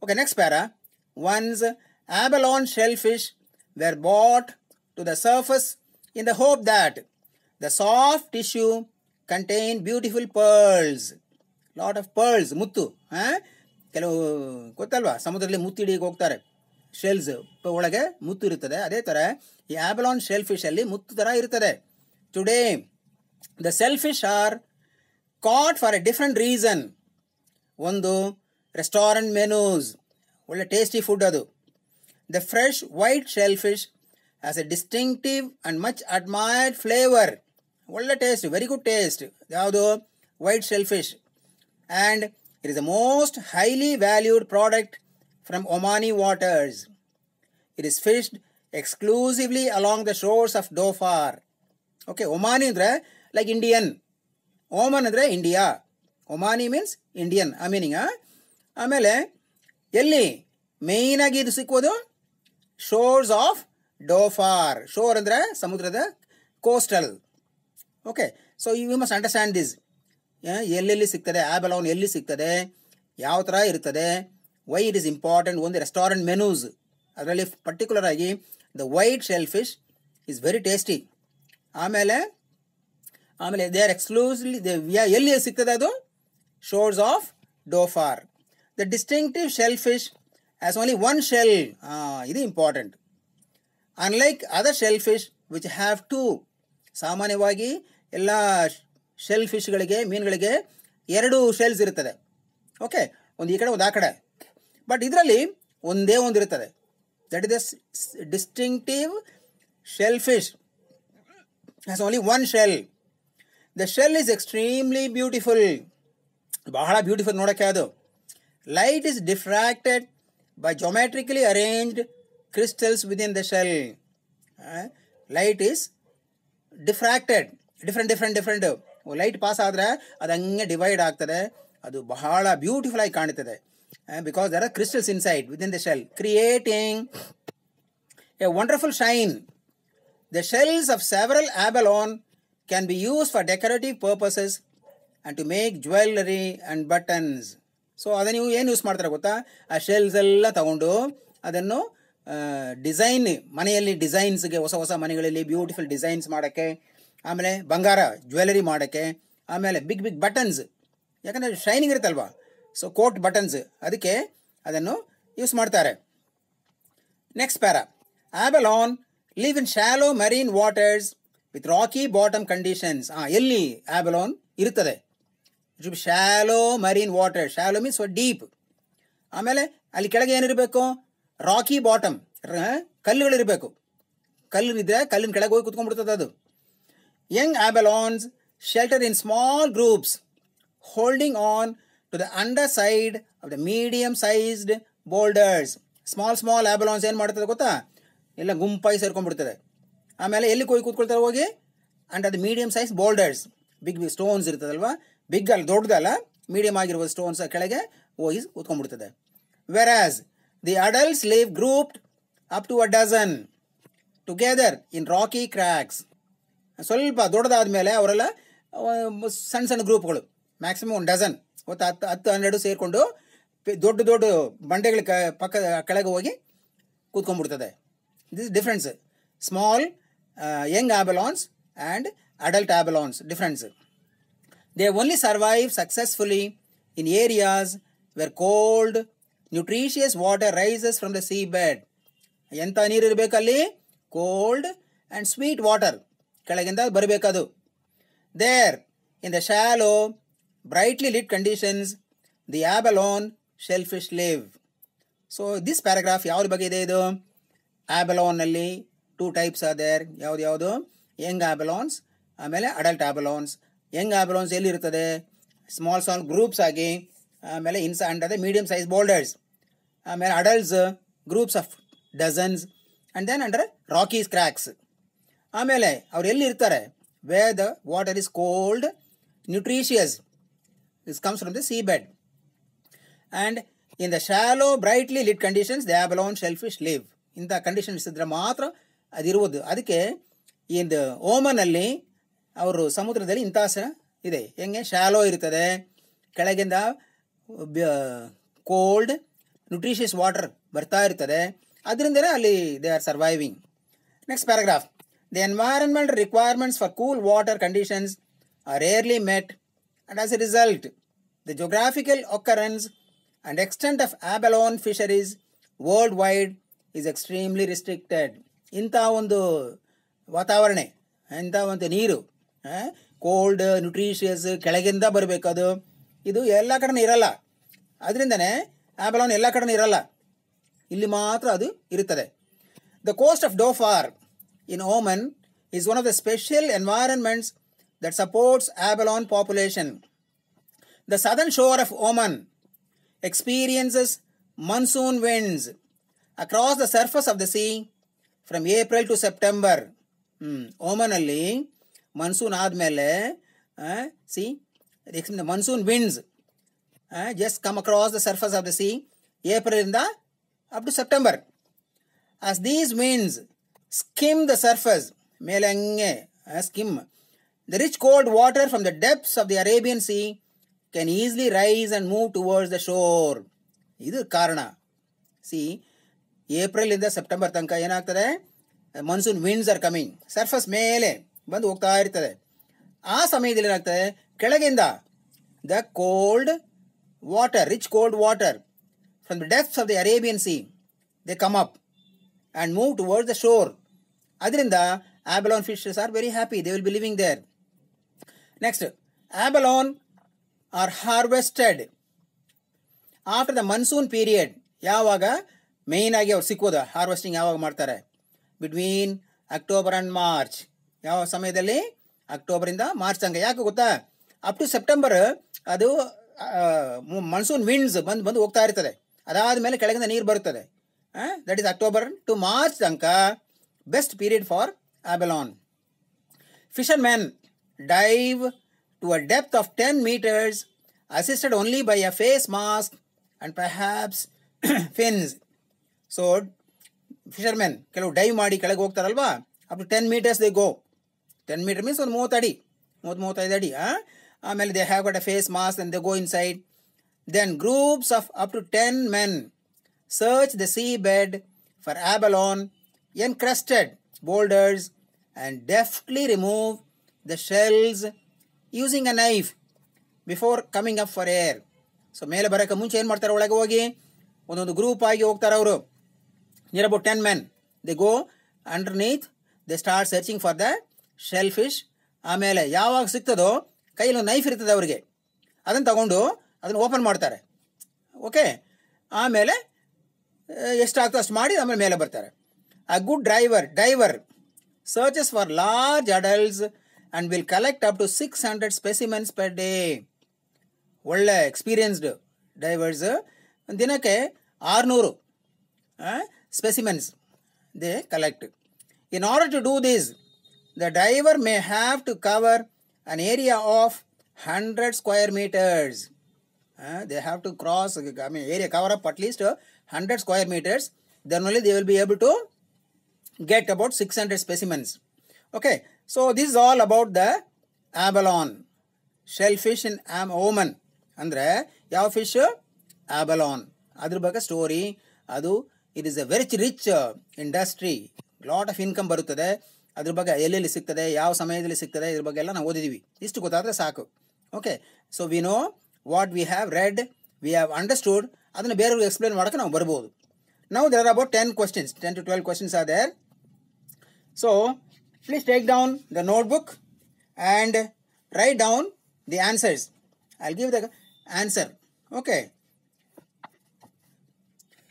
okay next para once abalone shellfish they brought to the surface in the hope that the soft tissue contain beautiful pearls lot of pearls ಮುತ್ತು ಹಾಂ ಕೆಲವು ಗೊತ್ತಲ್ವಾ ಸಮುದ್ರದಲ್ಲಿ ಮುತ್ತು ಹಿಡಿಯಕ್ಕೆ ಹೋಗ್ತಾರೆ ಶೆಲ್ಸ್ ಒಳಗೆ ಮುತ್ತು ಇರುತ್ತದೆ ಅದೇ ಥರ ಈ ಆ್ಯಬಲಾನ್ ಶೆಲ್ ಫಿಶಲ್ಲಿ ಮುತ್ತು ಥರ ಇರ್ತದೆ today the shellfish are caught for a different reason ಒಂದು ರೆಸ್ಟೋರೆಂಟ್ ಮೆನೂಸ್ ಒಳ್ಳೆ ಟೇಸ್ಟಿ ಫುಡ್ ಅದು the fresh white shellfish as a distinctive and much admired flavour ಒಳ್ಳೆ ಟೇಸ್ಟ್ ವೆರಿ ಗುಡ್ ಟೇಸ್ಟ್ ಯಾವುದು white shellfish and it is the most highly valued product from Omani waters. It is fished exclusively along the shores of Dofar. Okay, Omani andre like Indian. Oman andre India. Omani means Indian. ಆ meaning ಆಮೇಲೆ ಎಲ್ಲಿ ಮೇಯ್ನಾಗಿ ಇದು ಸಿಕ್ಕೋದು shores of Dofar. Shore ಅಂದರೆ ಸಮುದ್ರದ Coastal. Okay. So you must understand this. ಎಲ್ಲೆಲ್ಲಿ ಸಿಗ್ತದೆ ಆ ಎಲ್ಲಿ ಸಿಗ್ತದೆ ಯಾವ ಥರ ಇರ್ತದೆ ವೈ ಇಟ್ ಈಸ್ ಇಂಪಾರ್ಟೆಂಟ್ ಒಂದು ರೆಸ್ಟೋರೆಂಟ್ ಮೆನೂಸ್ ಅದರಲ್ಲಿ ಪರ್ಟಿಕ್ಯುಲರ್ ಆಗಿ the white shellfish is very tasty ಆಮೇಲೆ ಆಮೇಲೆ ದೇ ಆರ್ ಎಕ್ಸ್ಕ್ಲೂಸಿವ್ಲಿ ಎಲ್ಲಿ ಸಿಗ್ತದೆ ಅದು shores of Dhofar the distinctive shellfish as only one shell ಇದು important unlike other shellfish which have two ಸಾಮಾನ್ಯವಾಗಿ ಎಲ್ಲ ಶೆಲ್ ಫಿಶ್ಗಳಿಗೆ ಮೀನುಗಳಿಗೆ ಎರಡು ಶೆಲ್ಸ್ ಇರುತ್ತದೆ ಓಕೆ ಒಂದು ಈ ಕಡೆ ಒಂದು ಆ ಕಡೆ ಬಟ್ ಇದರಲ್ಲಿ ಒಂದೇ ಒಂದು ಇರುತ್ತದೆ that is the distinctive shellfish has only one shell the shell is extremely beautiful ಬಹಳ ಬ್ಯೂಟಿಫುಲ್ ನೋಡೋಕ್ಕೆ ಅದು light is diffracted by geometrically arranged crystals in the shell light is diffracted different different different light pass ಆದರೆ ಅದು ಹಂಗೆ divide ಆಗ್ತದೆ ಅದು ಬಹಳ beautiful ಆಗಿ ಕಾಣುತ್ತದೆ because there are crystals inside within the shell creating a wonderful shine the shells of several abalone can be use for decorative purposes and to make jewellery and buttons so ಅದನ್ನು ನೀವು ಏನು use ಮಾಡ್ತಾರೆ ಗೊತ್ತಾ ಆ shells ಎಲ್ಲ ತಗೊಂಡು ಅದನ್ನು design ಮನೆಯಲ್ಲಿ ಡಿಸೈನ್ಸ್ಗೆ ಹೊಸ ಹೊಸ ಮನೆಗಳಲ್ಲಿ ಬ್ಯೂಟಿಫುಲ್ ಡಿಸೈನ್ಸ್ ಮಾಡೋಕ್ಕೆ ಆಮೇಲೆ ಬಂಗಾರ ಜ್ಯುವೆಲರಿ ಮಾಡೋಕ್ಕೆ ಆಮೇಲೆ ಬಿಗ್ ಬಿಗ್ ಬಟನ್ಸ್ ಯಾಕಂದರೆ ಶೈನಿಂಗ್ ಇರುತ್ತಲ್ವಾ ಸೊ ಕೋಟ್ ಬಟನ್ಸ್ ಅದಕ್ಕೆ ಅದನ್ನು ಯೂಸ್ ಮಾಡ್ತಾರೆ next para abalone live in shallow marine waters with rocky bottom conditions ಹಾಂ ಎಲ್ಲಿ ಆ್ಯಬಲಾನ್ ಇರುತ್ತದೆ shallow shallow marine water shallow means deep ಆಮೇಲೆ ಅಲ್ಲಿ ಕೆಳಗೆ ಏನಿರಬೇಕು ರಾಕಿ ಬಾಟಮ್ ಕಲ್ಲುಗಳಿರಬೇಕು ಕಲ್ಲು ಇದ್ರೆ ಕಲ್ಲಿನ ಕೆಳಗೆ ಹೋಗಿ ಕುತ್ಕೊಂಡ್ಬಿಡ್ತದೆ ಅದು Young abalons shelter in small groups, holding on to the underside of the medium-sized boulders. Small small abalones ಏನು ಮಾಡ್ತದೆ ಗೊತ್ತಾ ಎಲ್ಲ ಗುಂಪಾಗಿ ಸೇರ್ಕೊಂಡ್ಬಿಡ್ತದೆ ಆಮೇಲೆ ಎಲ್ಲಿ ಹೋಗಿ ಕೂತ್ಕೊಳ್ತಾರೆ ಹೋಗಿ ಅಂಡ್ ಅದು medium size boulders big big stones ಇರ್ತದಲ್ವಾ ಬಿಗ್ ಅಲ್ಲಿ ದೊಡ್ಡದಲ್ಲ ಮೀಡಿಯಮ್ ಆಗಿರುವ ಸ್ಟೋನ್ಸ್ ಕೆಳಗೆ ಹೋಗಿ ಕೂತ್ಕೊಂಡ್ಬಿಡ್ತದೆ whereas the adults live group up to a dozen together in rocky cracks ಸ್ವಲ್ಪ ದೊಡ್ಡದಾದ ಮೇಲೆ ಅವರೆಲ್ಲ ಸಣ್ಣ ಸಣ್ಣ ಗ್ರೂಪ್ಗಳು ಮ್ಯಾಕ್ಸಿಮಮ್ ಒಂದು ಡಜನ್ ಒತ್ತು ಹತ್ತು ಹತ್ತು ಹನ್ನೆರಡು ಸೇರಿಕೊಂಡು ದೊಡ್ಡ ದೊಡ್ಡ ಬಂಡೆಗಳ ಕ ಪಕ್ಕ ಕೆಳಗೆ ಹೋಗಿ ಕೂತ್ಕೊಂಡ್ಬಿಡ್ತದೆ this difference small young abalones and adult abalones difference they only survive successfully in areas where cold nutritious water rises from the seabed ಎಂಥ ನೀರು ಇರಬೇಕಲ್ಲಿ ಕೋಲ್ಡ್ ಆ್ಯಂಡ್ ಸ್ವೀಟ್ ವಾಟರ್ ಕೆಳಗಿಂದ ಬರಬೇಕದು there in the shallow brightly lit conditions the abalone shellfish live so this paragraph ಯಾವ್ದು ಬಗ್ಗೆ ಇದೆ ಇದು ಆ್ಯಬಲೋನಲ್ಲಿ two types ಅದೇರ್ ಯಾವ್ದು ಯಾವುದು ಯಂಗ್ ಆ್ಯಬಲೋನ್ಸ್ ಆಮೇಲೆ ಅಡಲ್ಟ್ ಆ್ಯಬಲೋನ್ಸ್ ಯಂಗ್ ಆ್ಯಬಲೋನ್ಸ್ ಎಲ್ಲಿರ್ತದೆ ಸ್ಮಾಲ್ ಸ್ಮಾಲ್ ಗ್ರೂಪ್ಸ್ ಆಗಿ ಆಮೇಲೆ ಇನ್ಸ ಅದೇ ಮೀಡಿಯಂ ಸೈಜ್ ಬೋಲ್ಡರ್ಸ್ ಆಮೇಲೆ adults groups of dozens and then under rockies cracks ಆಮೇಲೆ ಅವ್ರು ಎಲ್ಲಿ ಇರ್ತಾರೆ way the water is cold nutritious is comes from the seabed and in the shallow brightly lit conditions they alone shellfish live ಇಂಥ conditions ಇದ್ದರೆ ಮಾತ್ರ ಅದಿರುವುದು ಅದಕ್ಕೆ ಇಂದು ಓಮನಲ್ಲಿ ಅವರು ಸಮುದ್ರದಲ್ಲಿ ಇಂಥ ಇದೆ ಹೆಂಗೆ ಶಾಲೋ ಇರ್ತದೆ ಕೆಳಗಿಂದ ಕೋಲ್ಡ್ ನ್ಯೂಟ್ರಿಷಿಯಸ್ ವಾಟರ್ ಬರ್ತಾ ಇರ್ತದೆ ಅದರಿಂದನೇ ಅಲ್ಲಿ they are surviving next paragraph The environmental requirements for cool water conditions are rarely met and as a result, the geographical occurrence and extent of abalone fisheries worldwide is extremely restricted. ಇಂಥ ಒಂದು ವಾತಾವರಣ ಇಂಥ ಒಂದು ನೀರು cold nutritious ಕೆಳಗಿಂದ barbeku adu ಇದು ಎಲ್ಲ ಕಡೆನೂ ಇರಲ್ಲ ಅದರಿಂದನೇ ಆಬಲೋನ್ ಎಲ್ಲ ಕಡೆನೂ ಇರಲ್ಲ ಇಲ್ಲಿ ಮಾತ್ರ ಅದು ಇರುತ್ತದೆ The coast of Dofar in Oman is one of the special environments that supports abalone population. The southern shore of Oman experiences monsoon winds across the surface of the sea from April to September. Hmm, Oman alli monsoon admele, see the monsoon winds just come across the surface of the sea April in the up to September. As these winds skim the surface ಮೇಲೆ ಹಂಗೆ skim the rich cold water from the depths of the Arabian sea can easily rise and move towards the shore ಇದು ಕಾರಣ see ಏಪ್ರಿಲಿಂದ September ತನಕ ಏನಾಗ್ತದೆ monsoon winds are coming surface ಮೇಲೆ ಬಂದು ಹೋಗ್ತಾ ಇರ್ತದೆ ಆ ಸಮಯದಲ್ಲಿ ಏನಾಗ್ತದೆ ಕೆಳಗಿಂದ the cold water rich cold water from the depths of the Arabian sea they come up and move towards the sure ಅದರಿಂದ abalone fishes are very happy they will be living there next abalone are harvested after the monsoon period ಯಾವಾಗ main ಆಗಿ ಅವ್ರು ಸಿಕ್ಕೋದು harvesting ಯಾವಾಗ ಮಾಡ್ತಾರೆ between October and March ಯಾವ ಸಮಯದಲ್ಲಿ ಅಕ್ಟೋಬರಿಂದ March ತನಕ ಯಾಕೆ ಗೊತ್ತಾ ಅಪ್ ಟು ಸೆಪ್ಟೆಂಬರ್ ಅದು ಮನ್ಸೂನ್ ವಿಂಡ್ಸ್ ಬಂದು ಬಂದು ಹೋಗ್ತಾ ಇರ್ತದೆ ಅದಾದ ಮೇಲೆ ಕೆಳಗಿಂದ ನೀರು ಬರುತ್ತದೆ that is October to March ತನಕ best period for abalone. Fishermen dive to a depth of 10 meters assisted only by a face mask and perhaps fins. So, fishermen dive maadi kalag alba up to 10 meters they go. 10 meter means on mothadi. Mothmothadi. They have got a face mask and they go inside. Then groups of up to 10 men search the seabed for abalone in encrusted boulders and deftly remove the shells using a knife before coming up for air so ಮೇಲೆ ಬರೋಕ್ಕೆ ಮುಂಚೆ ಏನು ಮಾಡ್ತಾರೆ ಒಳಗೆ ಹೋಗಿ ಒಂದೊಂದು group ಆಗಿ ಹೋಗ್ತಾರೆ ಅವರು near about ten men the go underneath they start searching for the shellfish ಆಮೇಲೆ ಯಾವಾಗ ಸಿಗ್ತದೋ ಕೈಯಲ್ಲಿ ಒಂದು ನೈಫ್ ಇರ್ತದೆ ಅವರಿಗೆ ಅದನ್ನು ತಗೊಂಡು ಅದನ್ನು ಓಪನ್ ಮಾಡ್ತಾರೆ ಓಕೆ ಆಮೇಲೆ ಎಷ್ಟಾಗ್ತೋ ಅಷ್ಟು ಮಾಡಿ ಆಮೇಲೆ ಮೇಲೆ ಬರ್ತಾರೆ A good driver, diver, searches for large adults and will collect up to 600 specimens per day. Well, experienced divers, dinake arnuru specimens they collect. In order to do this, the diver may have to cover an area of 100 square meters. they have to cross, I mean, area cover up at least 100 square meters. Then only they will be able to about six hundred specimens. Okay so these all about the the shellfish in am Oman ಅಂದರೆ ಯಾವ fish abalone ಅದ್ರ ಬಗ್ಗೆ story ಅದು it is a very rich industry lot of income ಬರುತ್ತದೆ ಅದ್ರ ಬಗ್ಗೆ ಎಲ್ಲೆಲ್ಲಿ ಸಿಗ್ತದೆ ಯಾವ ಸಮಯದಲ್ಲಿ ಸಿಗ್ತದೆ ಇದ್ರ ಬಗ್ಗೆ ಎಲ್ಲ ನಾವು ಓದಿದೀವಿ ಇಷ್ಟು ಗೊತ್ತಾದರೆ ಸಾಕು okay so we know what we have read we have understood ಅದನ್ನು ಬೇರೆಯವ್ರಿಗೆ ಎಕ್ಸ್ಪ್ಲೈನ್ ಮಾಡೋಕ್ಕೆ ನಾವು ಬರ್ಬೋದು ನಾವು there about ten questions ten to twelve questions are So, please take down the notebook and write down the answers. I'll give the answer. Okay.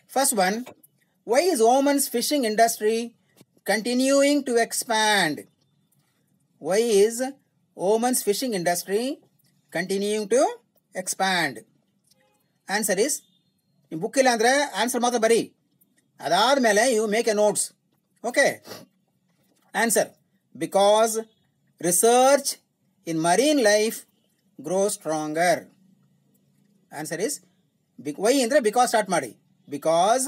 First one, why is Oman's fishing industry continuing to expand? Why is Oman's fishing industry continuing to expand? Answer is: ನಿಮ್ಮ book ಇಲ್ಲ ಅಂದರೆ answer ಮಾತ್ರ ಬರೀ ಅದಾದಮೇಲೆ you make a notes Answer. Because research in marine life grows stronger. Answer is why indra because start ಮಾಡಿ because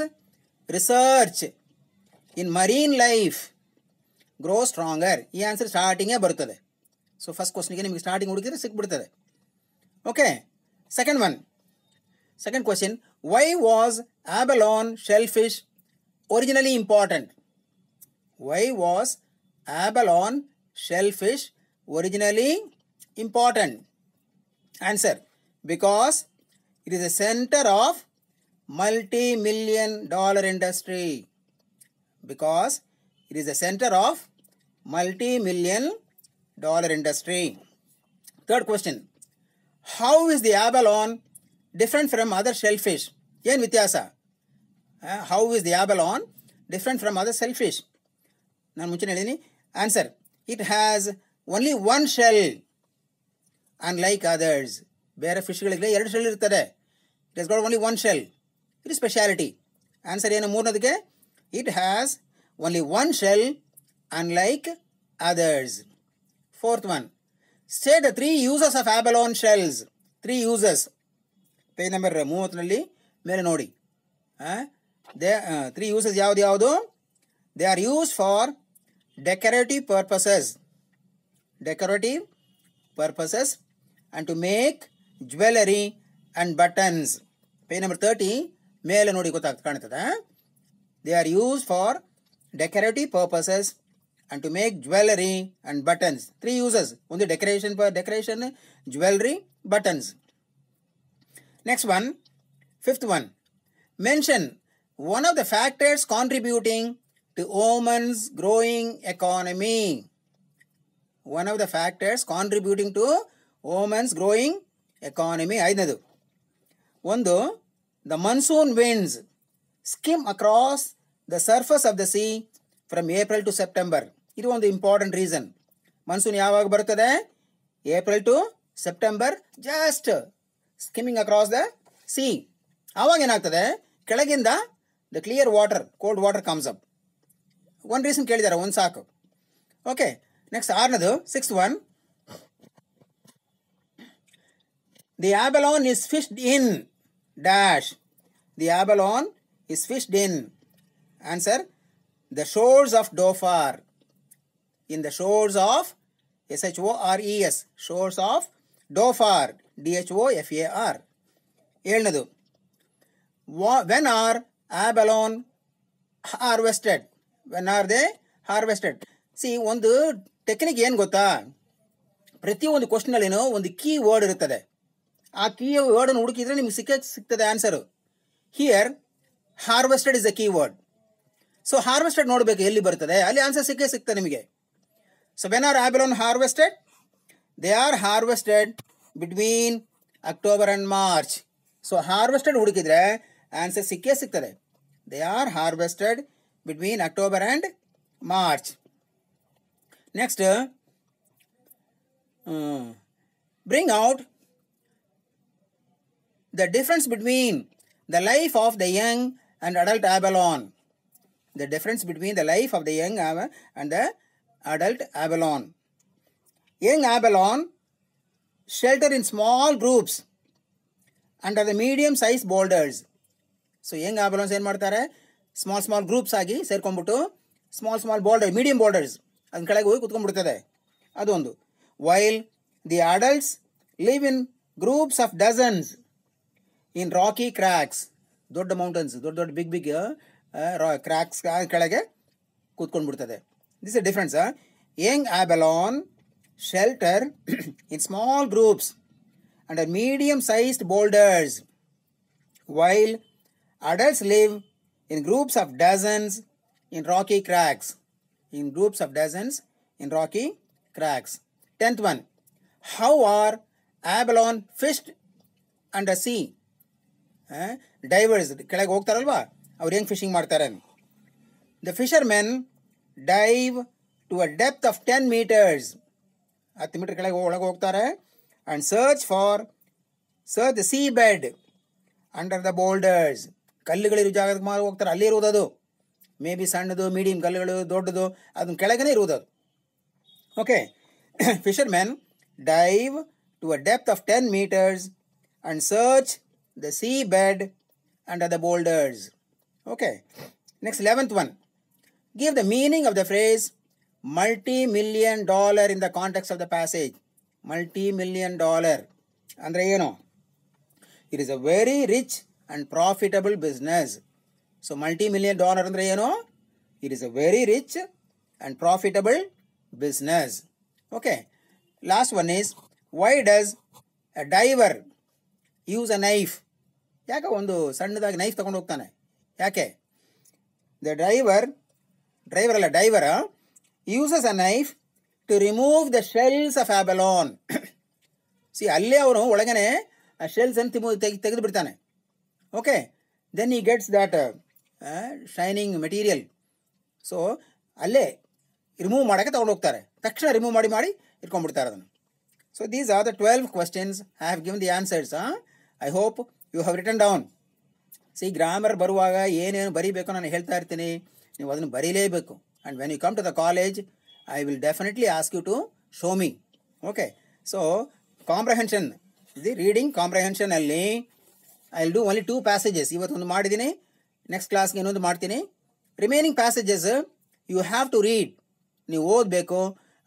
research in marine life grow stronger. ee answer starting e barutade so first question ge nimge starting ಹುಡುಕಿದ್ರೆ sik bidutade okay second one second question why was abalone shellfish originally important why was abalone, shellfish originally important? Answer. Because it is a center of multi-million dollar industry. Because it is a center of multi-million dollar industry. Third question. How is the abalone different from other shellfish? Yen Vityasa. Uh, how is the abalone different from other shellfish? ನಾನು ಮುಂಚೆ ಹೇಳಿದ್ದೀನಿ it has only one shell unlike others ಬೇರೆ ಫಿಶ್ಗಳಿಗೆ ಎರಡು shell ಇರ್ತದೆ it is got only one shell it is speciality answer ಏನು ಮೂರನೇದಕ್ಕೆ it has only one shell like others fourth one the three uses of abalone shells three uses page number ಮೂವತ್ತರಲ್ಲಿ ಮೇಲೆ ನೋಡಿ they three uses ಯಾವುದು ಯಾವುದು they are use for decorative purposes decorative purposes and to make jewelry and buttons pay number 30 male nodi they are used for decorative purposes and to make jewelry and buttons three uses only decoration for decoration jewelry buttons next one fifth one mention one of the factors contributing to Oman's growing economy one of the factors contributing to Oman's growing economy ಐದನೇದು ಒಂದು the monsoon winds skim across the surface of the sea from April to September ಇದು ಒಂದು important reason monsoon ಯಾವಾಗ ಬರುತ್ತದೆ April to September just skimming across the sea ಆವಾಗ ಏನಾಗ್ತದೆ ಕೆಳಗಿಂದ the clear water cold water comes up one reason ಕೇಳಿದ್ದಾರೆ ಒಂದು ಸಾಕು ಓಕೆ ನೆಕ್ಸ್ಟ್ ಆರನದು six one the abalone is fished in dash the abalone is fished in answer the shores of Dhofar in the shores of S H O R E S shores of Dhofar D H O F A R ಏಳನದು when are abalone harvested when are they harvested see ಒಂದು technique ಏನು ಗೊತ್ತಾ ಪ್ರತಿಯೊಂದು ಕ್ವಶನಲ್ಲಿನೂ ಒಂದು key word ಇರುತ್ತದೆ ಆ key ವರ್ಡನ್ನು ಹುಡುಕಿದ್ರೆ ನಿಮ್ಗೆ ಸಿಕ್ಕ ಸಿಗ್ತದೆ answer here harvested is a key word so harvested ನೋಡಬೇಕು ಎಲ್ಲಿ ಬರ್ತದೆ ಅಲ್ಲಿ ಆನ್ಸರ್ ಸಿಕ್ಕೇ ಸಿಗ್ತದೆ ನಿಮಗೆ so when are on harvested they are harvested between October and March so harvested ಹುಡುಕಿದ್ರೆ ಆನ್ಸರ್ ಸಿಕ್ಕೇ ಸಿಗ್ತದೆ they are harvested between October and March. Next, uh, bring out the difference between the life of the young and adult abalone. The difference between the life of the young and the adult abalone. Young abalone shelter in small groups under the medium sized boulders. So, young abalone ಏನು small small groups ಆಗಿ ಸೇರ್ಕೊಂಡ್ಬಿಟ್ಟು small small border medium borders ಅದ್ರ ಕೆಳಗೆ ಹೋಗಿ ಕುತ್ಕೊಂಡ್ಬಿಡ್ತದೆ ಅದೊಂದು while the adults live in groups of dozens in rocky cracks ದೊಡ್ಡ mountains ದೊಡ್ಡ ದೊಡ್ಡ ಬಿಗ್ ಬಿಗ್ ರಾ ಕ್ರ್ಯಾಕ್ಸ್ ಕೆಳಗೆ ಕೂತ್ಕೊಂಡ್ಬಿಡ್ತದೆ this a difference young abalone shelter in small groups and medium sized boulders while adults live in groups of dozens in rocky crags, In groups of dozens in rocky crags. Tenth one. How are abalone fished under sea? Uh, divers. Our young fishing martaran. The fishermen dive to a depth of 10 meters. And search for search the seabed under the boulders. ಕಲ್ಲುಗಳಿರೋ ಜಾಗಕ್ಕೆ ಮಾರು ಹೋಗ್ತಾರೆ ಅಲ್ಲಿ ಇರುವುದು ಅದು may be ಸಣ್ಣದು medium ಕಲ್ಲುಗಳು ದೊಡ್ಡದು ಅದನ್ನ ಕೆಳಗೇನೆ ಇರುವುದು ಅದು okay fisherman dive to a depth of ten metres and search the seabed and ಅದ boulders okay next eleventh one give the meaning of the phrase multi million dollar in the context of the passage multi million dollar ಅಂದರೆ ಏನು it is a very rich and profitable business so multi million dollar ಅಂದರೆ ಏನು it is a very rich and profitable business okay last one is why does a diver use a knife ಯಾಕೆ ಒಂದು ಸಣ್ಣದಾಗಿ knife ತಗೊಂಡು ಹೋಗ್ತಾನೆ ಯಾಕೆ the driver driver ಅಲ್ಲ diver uses a knife to remove the shells of abalone see ಅಲ್ಲೇ ಅವನು ಒಳಗನೆ ಆ ಶೆಲ್ಸನ್ನು ತೆಗೆದು ಬಿಡ್ತಾನೆ okay then he gets that shining material so ಅಲ್ಲೇ ರಿಮೂವ್ ಮಾಡೋಕ್ಕೆ ತಗೊಂಡು ಹೋಗ್ತಾರೆ ತಕ್ಷಣ ರಿಮೂವ್ ಮಾಡಿ ಮಾಡಿ ಇಟ್ಕೊಂಡ್ಬಿಡ್ತಾರೆ ಅದನ್ನು so these are the twelve questions I have given the answers I hope you have written down see grammar ಬರುವಾಗ ಏನೇನು ಬರೀಬೇಕು ನಾನು ಹೇಳ್ತಾ ಇರ್ತೀನಿ ನೀವು ಅದನ್ನು ಬರೀಲೇಬೇಕು and when you come to the college I will definitely ask you to show me okay so comprehension the reading ಕಾಂಪ್ರಹೆನ್ಷನಲ್ಲಿ I will do only two passages ಇವತ್ತೊಂದು ಮಾಡಿದ್ದೀನಿ ನೆಕ್ಸ್ಟ್ ಕ್ಲಾಸ್ಗೆ ಇನ್ನೊಂದು ಮಾಡ್ತೀನಿ remaining passages you have to read ನೀವು ಓದಬೇಕು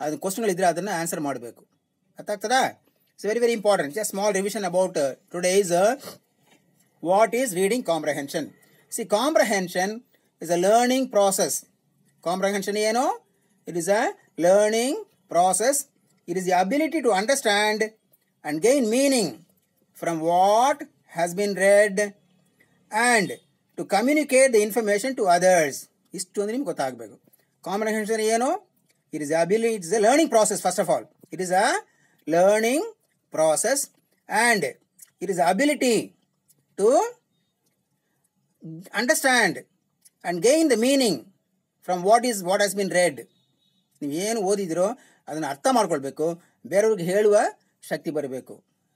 ಅದು ಕ್ವಶನ್ಗಳಿದ್ರೆ ಅದನ್ನು ಆನ್ಸರ್ ಮಾಡಬೇಕು ಆಗ್ತದಾ it's very very important just small revision about today is what is reading comprehension see comprehension is a learning process comprehension ಏನು it is a learning process it is the ability to understand and gain meaning from what has been read and to communicate the information to others ಇಷ್ಟು ಅಂದರೆ ನಿಮ್ಗೆ ಗೊತ್ತಾಗಬೇಕು comprehension ಏನು it is ability is a learning process first of all it is a learning process and it is ability to understand and gain the meaning from what is what has been read ನೀವು ಏನು ಓದಿದ್ರೋ ಅದನ್ನು ಅರ್ಥ ಮಾಡ್ಕೊಳ್ಬೇಕು ಬೇರೆಯವ್ರಿಗೆ ಹೇಳುವ ಶಕ್ತಿ ಬರಬೇಕು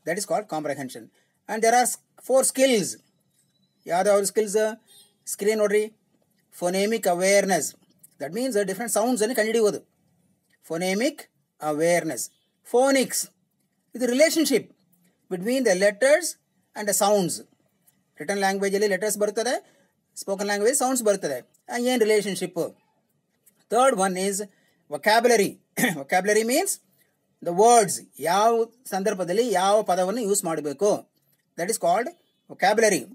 that is called comprehension and there are four skills ಯಾವ್ದಾವ್ದು ಸ್ಕಿಲ್ಸ್ ಸ್ಕ್ರೀನ್ ನೋಡ್ರಿ phonemic awareness that means different ಸೌಂಡ್ಸನ್ನು ಕಂಡುಹಿಡಿಯೋದು ಫೊನೇಮಿಕ್ ಅವೇರ್ನೆಸ್ ಫೋನಿಕ್ಸ್ ಇದು relationship between the letters and the sounds written ಲ್ಯಾಂಗ್ವೇಜಲ್ಲಿ ಲೆಟರ್ಸ್ ಬರ್ತದೆ ಸ್ಪೋಕನ್ ಲ್ಯಾಂಗ್ವೇಜ್ ಸೌಂಡ್ಸ್ ಬರ್ತದೆ ಏನು relationship third one is vocabulary vocabulary means the words ಯಾವ ಸಂದರ್ಭದಲ್ಲಿ ಯಾವ ಪದವನ್ನು ಯೂಸ್ ಮಾಡಬೇಕು that is called vocabulary.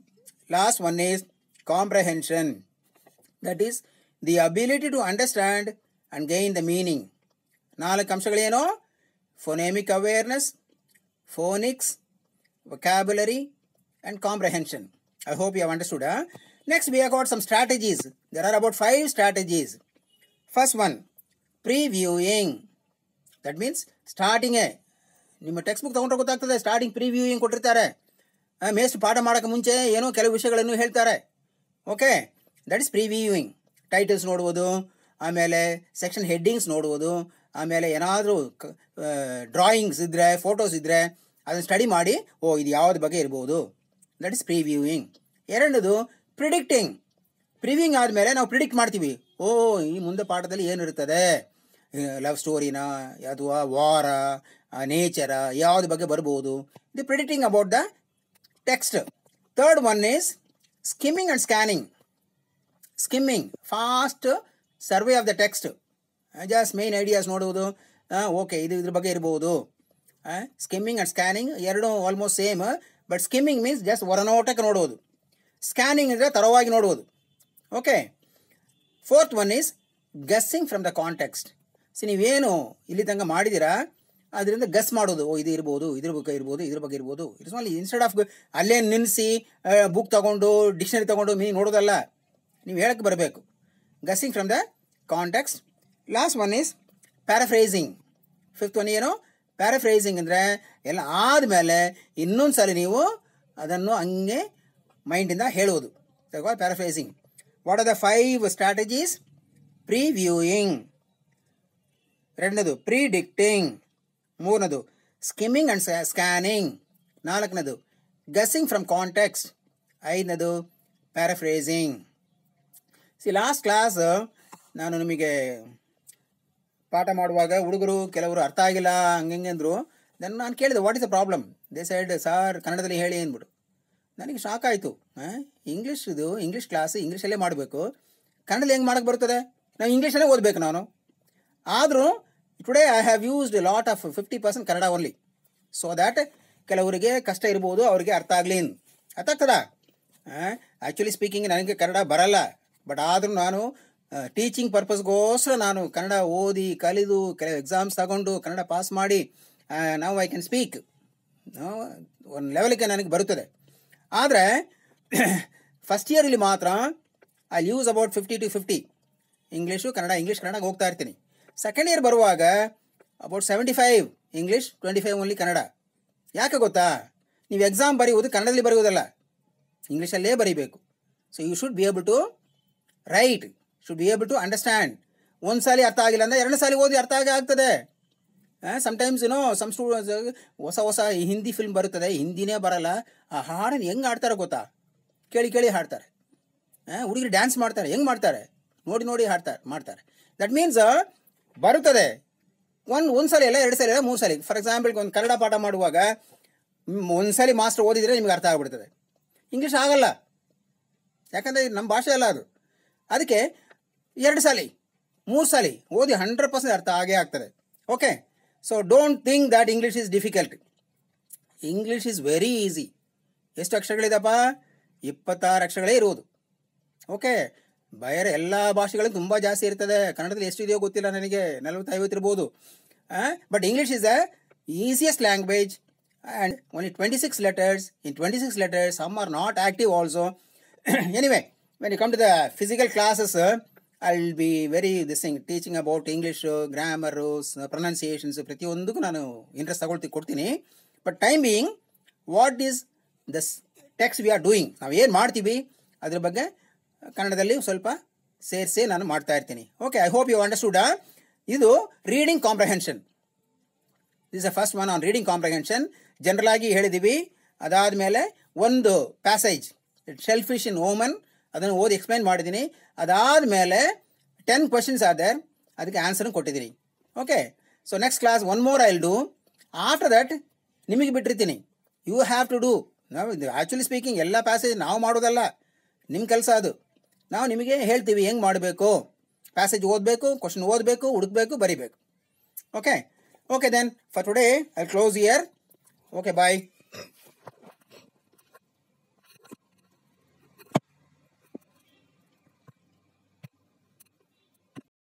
Last one is comprehension. That is the ability to understand and gain the meaning. ನಾಲ್ಕು ಅಂಶಗಳೇನು phonemic awareness, phonics, vocabulary and comprehension. I hope you have understood. Huh? Next, we have got some strategies. There are about five strategies. First one, previewing. That means starting a. ನಿಮ್ಮ textbook ತೊಗೊಂಡ್ರೆ ಗೊತ್ತಾಗ್ತದೆ starting ಪ್ರಿವ್ಯೂಯಿಂಗ್ ಕೊಟ್ಟಿರ್ತಾರೆ ಮೇಸ್ಟ್ ಪಾಠ ಮಾಡೋಕ್ಕೆ ಮುಂಚೆ ಏನೋ ಕೆಲವು ವಿಷಯಗಳನ್ನು ಹೇಳ್ತಾರೆ okay that is pre titles ನೋಡ್ಬೋದು ಆಮೇಲೆ ಸೆಕ್ಷನ್ ಹೆಡ್ಡಿಂಗ್ಸ್ ನೋಡ್ಬೋದು ಆಮೇಲೆ ಏನಾದರೂ ಡ್ರಾಯಿಂಗ್ಸ್ ಇದ್ದರೆ ಫೋಟೋಸ್ ಇದ್ದರೆ ಅದನ್ನು ಸ್ಟಡಿ ಮಾಡಿ ಓ ಇದು ಯಾವ್ದು ಬಗ್ಗೆ ಇರ್ಬೋದು ದಟ್ ಇಸ್ ಪ್ರೀ ವ್ಯೂವಿಂಗ್ ಎರಡನೇದು ಪ್ರಿಡಿಕ್ಟಿಂಗ್ ಪ್ರಿವ್ಯೂಂಗ್ ಆದಮೇಲೆ ನಾವು ಪ್ರಿಡಿಕ್ಟ್ ಮಾಡ್ತೀವಿ ಓ ಈ ಮುಂದೆ ಪಾಠದಲ್ಲಿ ಏನಿರುತ್ತದೆ ಲವ್ ಸ್ಟೋರಿನ ಅಥವಾ ವಾರ ನೇಚರ ಯಾವ್ದು ಬಗ್ಗೆ ಬರ್ಬೋದು ಇದು predicting about the text third one is skimming and scanning skimming fast survey of the text just main ideas ನೋಡುವುದು ಓಕೆ uh, ಇದು ಇದ್ರ ಬಗ್ಗೆ ಇರ್ಬೋದು ಸ್ಕಿಮ್ಮಿಂಗ್ ಆ್ಯಂಡ್ ಸ್ಕ್ಯಾನಿಂಗ್ ಎರಡು almost same but skimming means just ಹೊರನೋಟಕ್ಕೆ ನೋಡುವುದು ಸ್ಕ್ಯಾನಿಂಗ್ ಇದ್ರೆ ತರವಾಗಿ ನೋಡುವುದು okay fourth one is guessing from the context so ನೀವೇನು ಇಲ್ಲಿ ತನಕ ಮಾಡಿದ್ದೀರಾ ಅದರಿಂದ ಗಸ್ ಮಾಡೋದು ಓ ಇದು ಇರ್ಬೋದು ಇದ್ರ ಬಗ್ಗೆ ಇರ್ಬೋದು ಇದ್ರ ಬಗ್ಗೆ ಇರ್ಬೋದು ಇಟ್ಸ್ ಆಲ್ ಇನ್ಸ್ಟೆಡ್ ಆಫ್ ಅಲ್ಲೇ ನಿಲ್ಲಿಸಿ ಬುಕ್ ತಗೊಂಡು ಡಿಕ್ಷನರಿ ತಗೊಂಡು ಮೀನು ನೋಡೋದಲ್ಲ ನೀವು ಹೇಳಕ್ಕೆ ಬರಬೇಕು guessing from the context last one is paraphrasing fifth one ಏನು ಪ್ಯಾರಾಫ್ರೇಸಿಂಗ್ ಅಂದರೆ ಎಲ್ಲ ಆದಮೇಲೆ ಇನ್ನೊಂದು ಸಾರಿ ನೀವು ಅದನ್ನು ಹಂಗೆ ಮೈಂಡಿಂದ ಹೇಳುವುದು paraphrasing what are the five strategies previewing ಎರಡನೇದು ಪ್ರಿಡಿಕ್ಟಿಂಗ್ ಮೂರನದು ಸ್ಕಿಮ್ಮಿಂಗ್ ಆ್ಯಂಡ್ ಸ್ಕ್ಯಾನಿಂಗ್ ನಾಲ್ಕನದು ಗಸ್ಸಿಂಗ್ ಫ್ರಮ್ ಕಾಂಟೆಕ್ಸ್ ಐದನದು ಪ್ಯಾರಾಫ್ರೇಸಿಂಗ್ ಸಿ ಲಾಸ್ಟ್ ಕ್ಲಾಸ್ ನಾನು ನಿಮಗೆ ಪಾಠ ಮಾಡುವಾಗ ಹುಡುಗರು ಕೆಲವರು ಅರ್ಥ ಆಗಿಲ್ಲ ಹಂಗೆ ಅಂದರು ದೆನ್ ನಾನು ಕೇಳಿದೆ what is the problem they said sir ಕನ್ನಡದಲ್ಲಿ ಹೇಳಿ ಅಂದ್ಬಿಟ್ಟು ನನಗೆ ಶಾಕ್ ಆಯಿತು ಇಂಗ್ಲೀಷ್ ಇದು ಇಂಗ್ಲೀಷ್ ಕ್ಲಾಸ್ ಇಂಗ್ಲೀಷಲ್ಲೇ ಮಾಡಬೇಕು ಕನ್ನಡದಲ್ಲಿ ಹೆಂಗೆ ಮಾಡೋಕ್ಕೆ ಬರ್ತದೆ ನಾವು ಇಂಗ್ಲೀಷಲ್ಲೇ ಓದಬೇಕು ನಾನು ಆದರೂ today I have used lot of fifty percent Kannada only so that ಕೆಲವರಿಗೆ ಕಷ್ಟ ಇರ್ಬೋದು ಅವರಿಗೆ ಅರ್ಥ ಆಗಲಿ ಆಗ್ತದ ಆ್ಯಕ್ಚುಲಿ ಸ್ಪೀಕಿಂಗ್ ನನಗೆ ಕನ್ನಡ ಬರಲ್ಲ ಬಟ್ ಆದರೂ ನಾನು ಟೀಚಿಂಗ್ ಪರ್ಪಸ್ಗೋಸ್ಕರ ನಾನು ಕನ್ನಡ ಓದಿ ಕಲಿದು ಕೆಲವು ಎಕ್ಸಾಮ್ಸ್ ತಗೊಂಡು ಕನ್ನಡ ಪಾಸ್ ಮಾಡಿ ನಾವು ಐ ಕ್ಯಾನ್ ಸ್ಪೀಕ್ ಒಂದು ಲೆವೆಲ್ಗೆ ನನಗೆ ಬರುತ್ತದೆ ಆದರೆ ಫಸ್ಟ್ ಇಯರಲ್ಲಿ ಮಾತ್ರ I use about fifty to fifty English Kannada English ಕನ್ನಡಕ್ಕೆ ಹೋಗ್ತಾ ಇರ್ತೀನಿ ಸೆಕೆಂಡ್ ಇಯರ್ ಬರುವಾಗ about seventy five English twenty five only Kannada ಯಾಕೆ ಗೊತ್ತಾ ನೀವು ಎಕ್ಸಾಮ್ ಬರೆಯುವುದು ಕನ್ನಡದಲ್ಲಿ ಬರೆಯುವುದಲ್ಲ ಇಂಗ್ಲೀಷಲ್ಲೇ ಬರೀಬೇಕು so you should be able to write should be able to understand ಒಂದು ಸಾಲಿ ಅರ್ಥ ಆಗಿಲ್ಲ ಅಂದರೆ ಎರಡು ಸಾಲಿ ಓದಿ ಅರ್ಥ ಆಗಿ ಆಗ್ತದೆ ಸಮ್ಟೈಮ್ಸ್ ಏನೋ ಸಮ್ ಸ್ಟೂಡೆಂಟ್ಸ್ ಹೊಸ ಹೊಸ ಹಿಂದಿ ಫಿಲ್ಮ್ ಬರುತ್ತದೆ ಹಿಂದಿನೇ ಬರಲ್ಲ ಆ ಹಾಡನ್ನು ಹೆಂಗೆ ಆಡ್ತಾರೆ ಗೊತ್ತಾ ಕೇಳಿ ಕೇಳಿ ಹಾಡ್ತಾರೆ ಹುಡುಗಿ ಡ್ಯಾನ್ಸ್ ಮಾಡ್ತಾರೆ ಹೆಂಗೆ ಮಾಡ್ತಾರೆ ನೋಡಿ ನೋಡಿ ಹಾಡ್ತಾರೆ ಮಾಡ್ತಾರೆ ದಟ್ ಮೀನ್ಸ್ ಬರುತ್ತದೆ ಒಂದು ಒಂದು ಸಲ ಇಲ್ಲ ಎರಡು ಸಲ ಇಲ್ಲ ಮೂರು ಸಲ ಫಾರ್ ಎಕ್ಸಾಂಪಲ್ ಒಂದು ಕನ್ನಡ ಪಾಠ ಮಾಡುವಾಗ ಒಂದು ಸಲ ಮಾಸ್ಟರ್ ಓದಿದರೆ ನಿಮ್ಗೆ ಅರ್ಥ ಆಗ್ಬಿಡ್ತದೆ ಇಂಗ್ಲೀಷ್ ಆಗಲ್ಲ ಯಾಕಂದರೆ ನಮ್ಮ ಭಾಷೆ ಅಲ್ಲ ಅದು ಅದಕ್ಕೆ ಎರಡು ಸಲ ಮೂರು ಸಲ ಓದಿ ಹಂಡ್ರೆಡ್ ಪರ್ಸೆಂಟ್ ಅರ್ಥ ಆಗೇ ಆಗ್ತದೆ okay so don't think that English is difficult English is very easy ಎಷ್ಟು ಅಕ್ಷರಗಳಿದಪ್ಪ ಇಪ್ಪತ್ತಾರು ಅಕ್ಷರಗಳೇ ಇರುವುದು ಓಕೆ ಬೇರೆ ಎಲ್ಲ ಭಾಷೆಗಳು ತುಂಬ ಜಾಸ್ತಿ ಇರ್ತದೆ ಕನ್ನಡದಲ್ಲಿ ಎಷ್ಟು ಇದೆಯೋ ಗೊತ್ತಿಲ್ಲ ನನಗೆ ನಲವತ್ತು ಐವತ್ತು but English is a easiest language and only twenty six letters in twenty six letters some are not active also anyway when you come to the physical classes I will be very this thing teaching about English grammar pronunciations ಪ್ರತಿಯೊಂದಕ್ಕೂ ನಾನು interest ತಗೊಳ್ತಿ ಕೊಡ್ತೀನಿ but time being what is this text we are doing ನಾವು ಏನು ಮಾಡ್ತೀವಿ ಅದ್ರ ಬಗ್ಗೆ ಕನ್ನಡದಲ್ಲಿ ಸ್ವಲ್ಪ ಸೇರಿಸಿ ನಾನು ಮಾಡ್ತಾ ಇರ್ತೀನಿ okay I hope you understood ಇದು reading comprehension is a first one on reading comprehension general ಆಗಿ ಹೇಳಿದೀವಿ ಅದಾದ ಮೇಲೆ ಒಂದು ಪ್ಯಾಸೇಜ್ ಶೆಲ್ಫಿಶ್ ಇನ್ ಓಮನ್ ಅದನ್ನು ಓದಿ ಎಕ್ಸ್ಪ್ಲೈನ್ ಮಾಡಿದ್ದೀನಿ ಅದಾದ ಮೇಲೆ ಟೆನ್ ಕ್ವಶನ್ಸ್ ಆದರೆ ಅದಕ್ಕೆ ಆನ್ಸರ್ ಕೊಟ್ಟಿದ್ದೀನಿ okay so next class one more I do do after that ನಿಮಗೆ ಬಿಟ್ಟಿರ್ತೀನಿ ಯು ಹ್ಯಾವ್ ಟು ಡೂ ನಾವು ಆ್ಯಕ್ಚುಲಿ ಸ್ಪೀಕಿಂಗ್ ಎಲ್ಲ ಪ್ಯಾಸೇಜ್ ನಾವು ಮಾಡೋದಲ್ಲ ನಿಮ್ಮ ಕೆಲಸ ಅದು ನಾವು ನಿಮಗೆ ಹೇಳ್ತೀವಿ ಹೆಂಗೆ ಮಾಡಬೇಕು ಪ್ಯಾಸೇಜ್ ಓದಬೇಕು ಕ್ವಶನ್ ಓದಬೇಕು ಹುಡುಕಬೇಕು ಬರಿಬೇಕು okay okay then for today I close here okay bye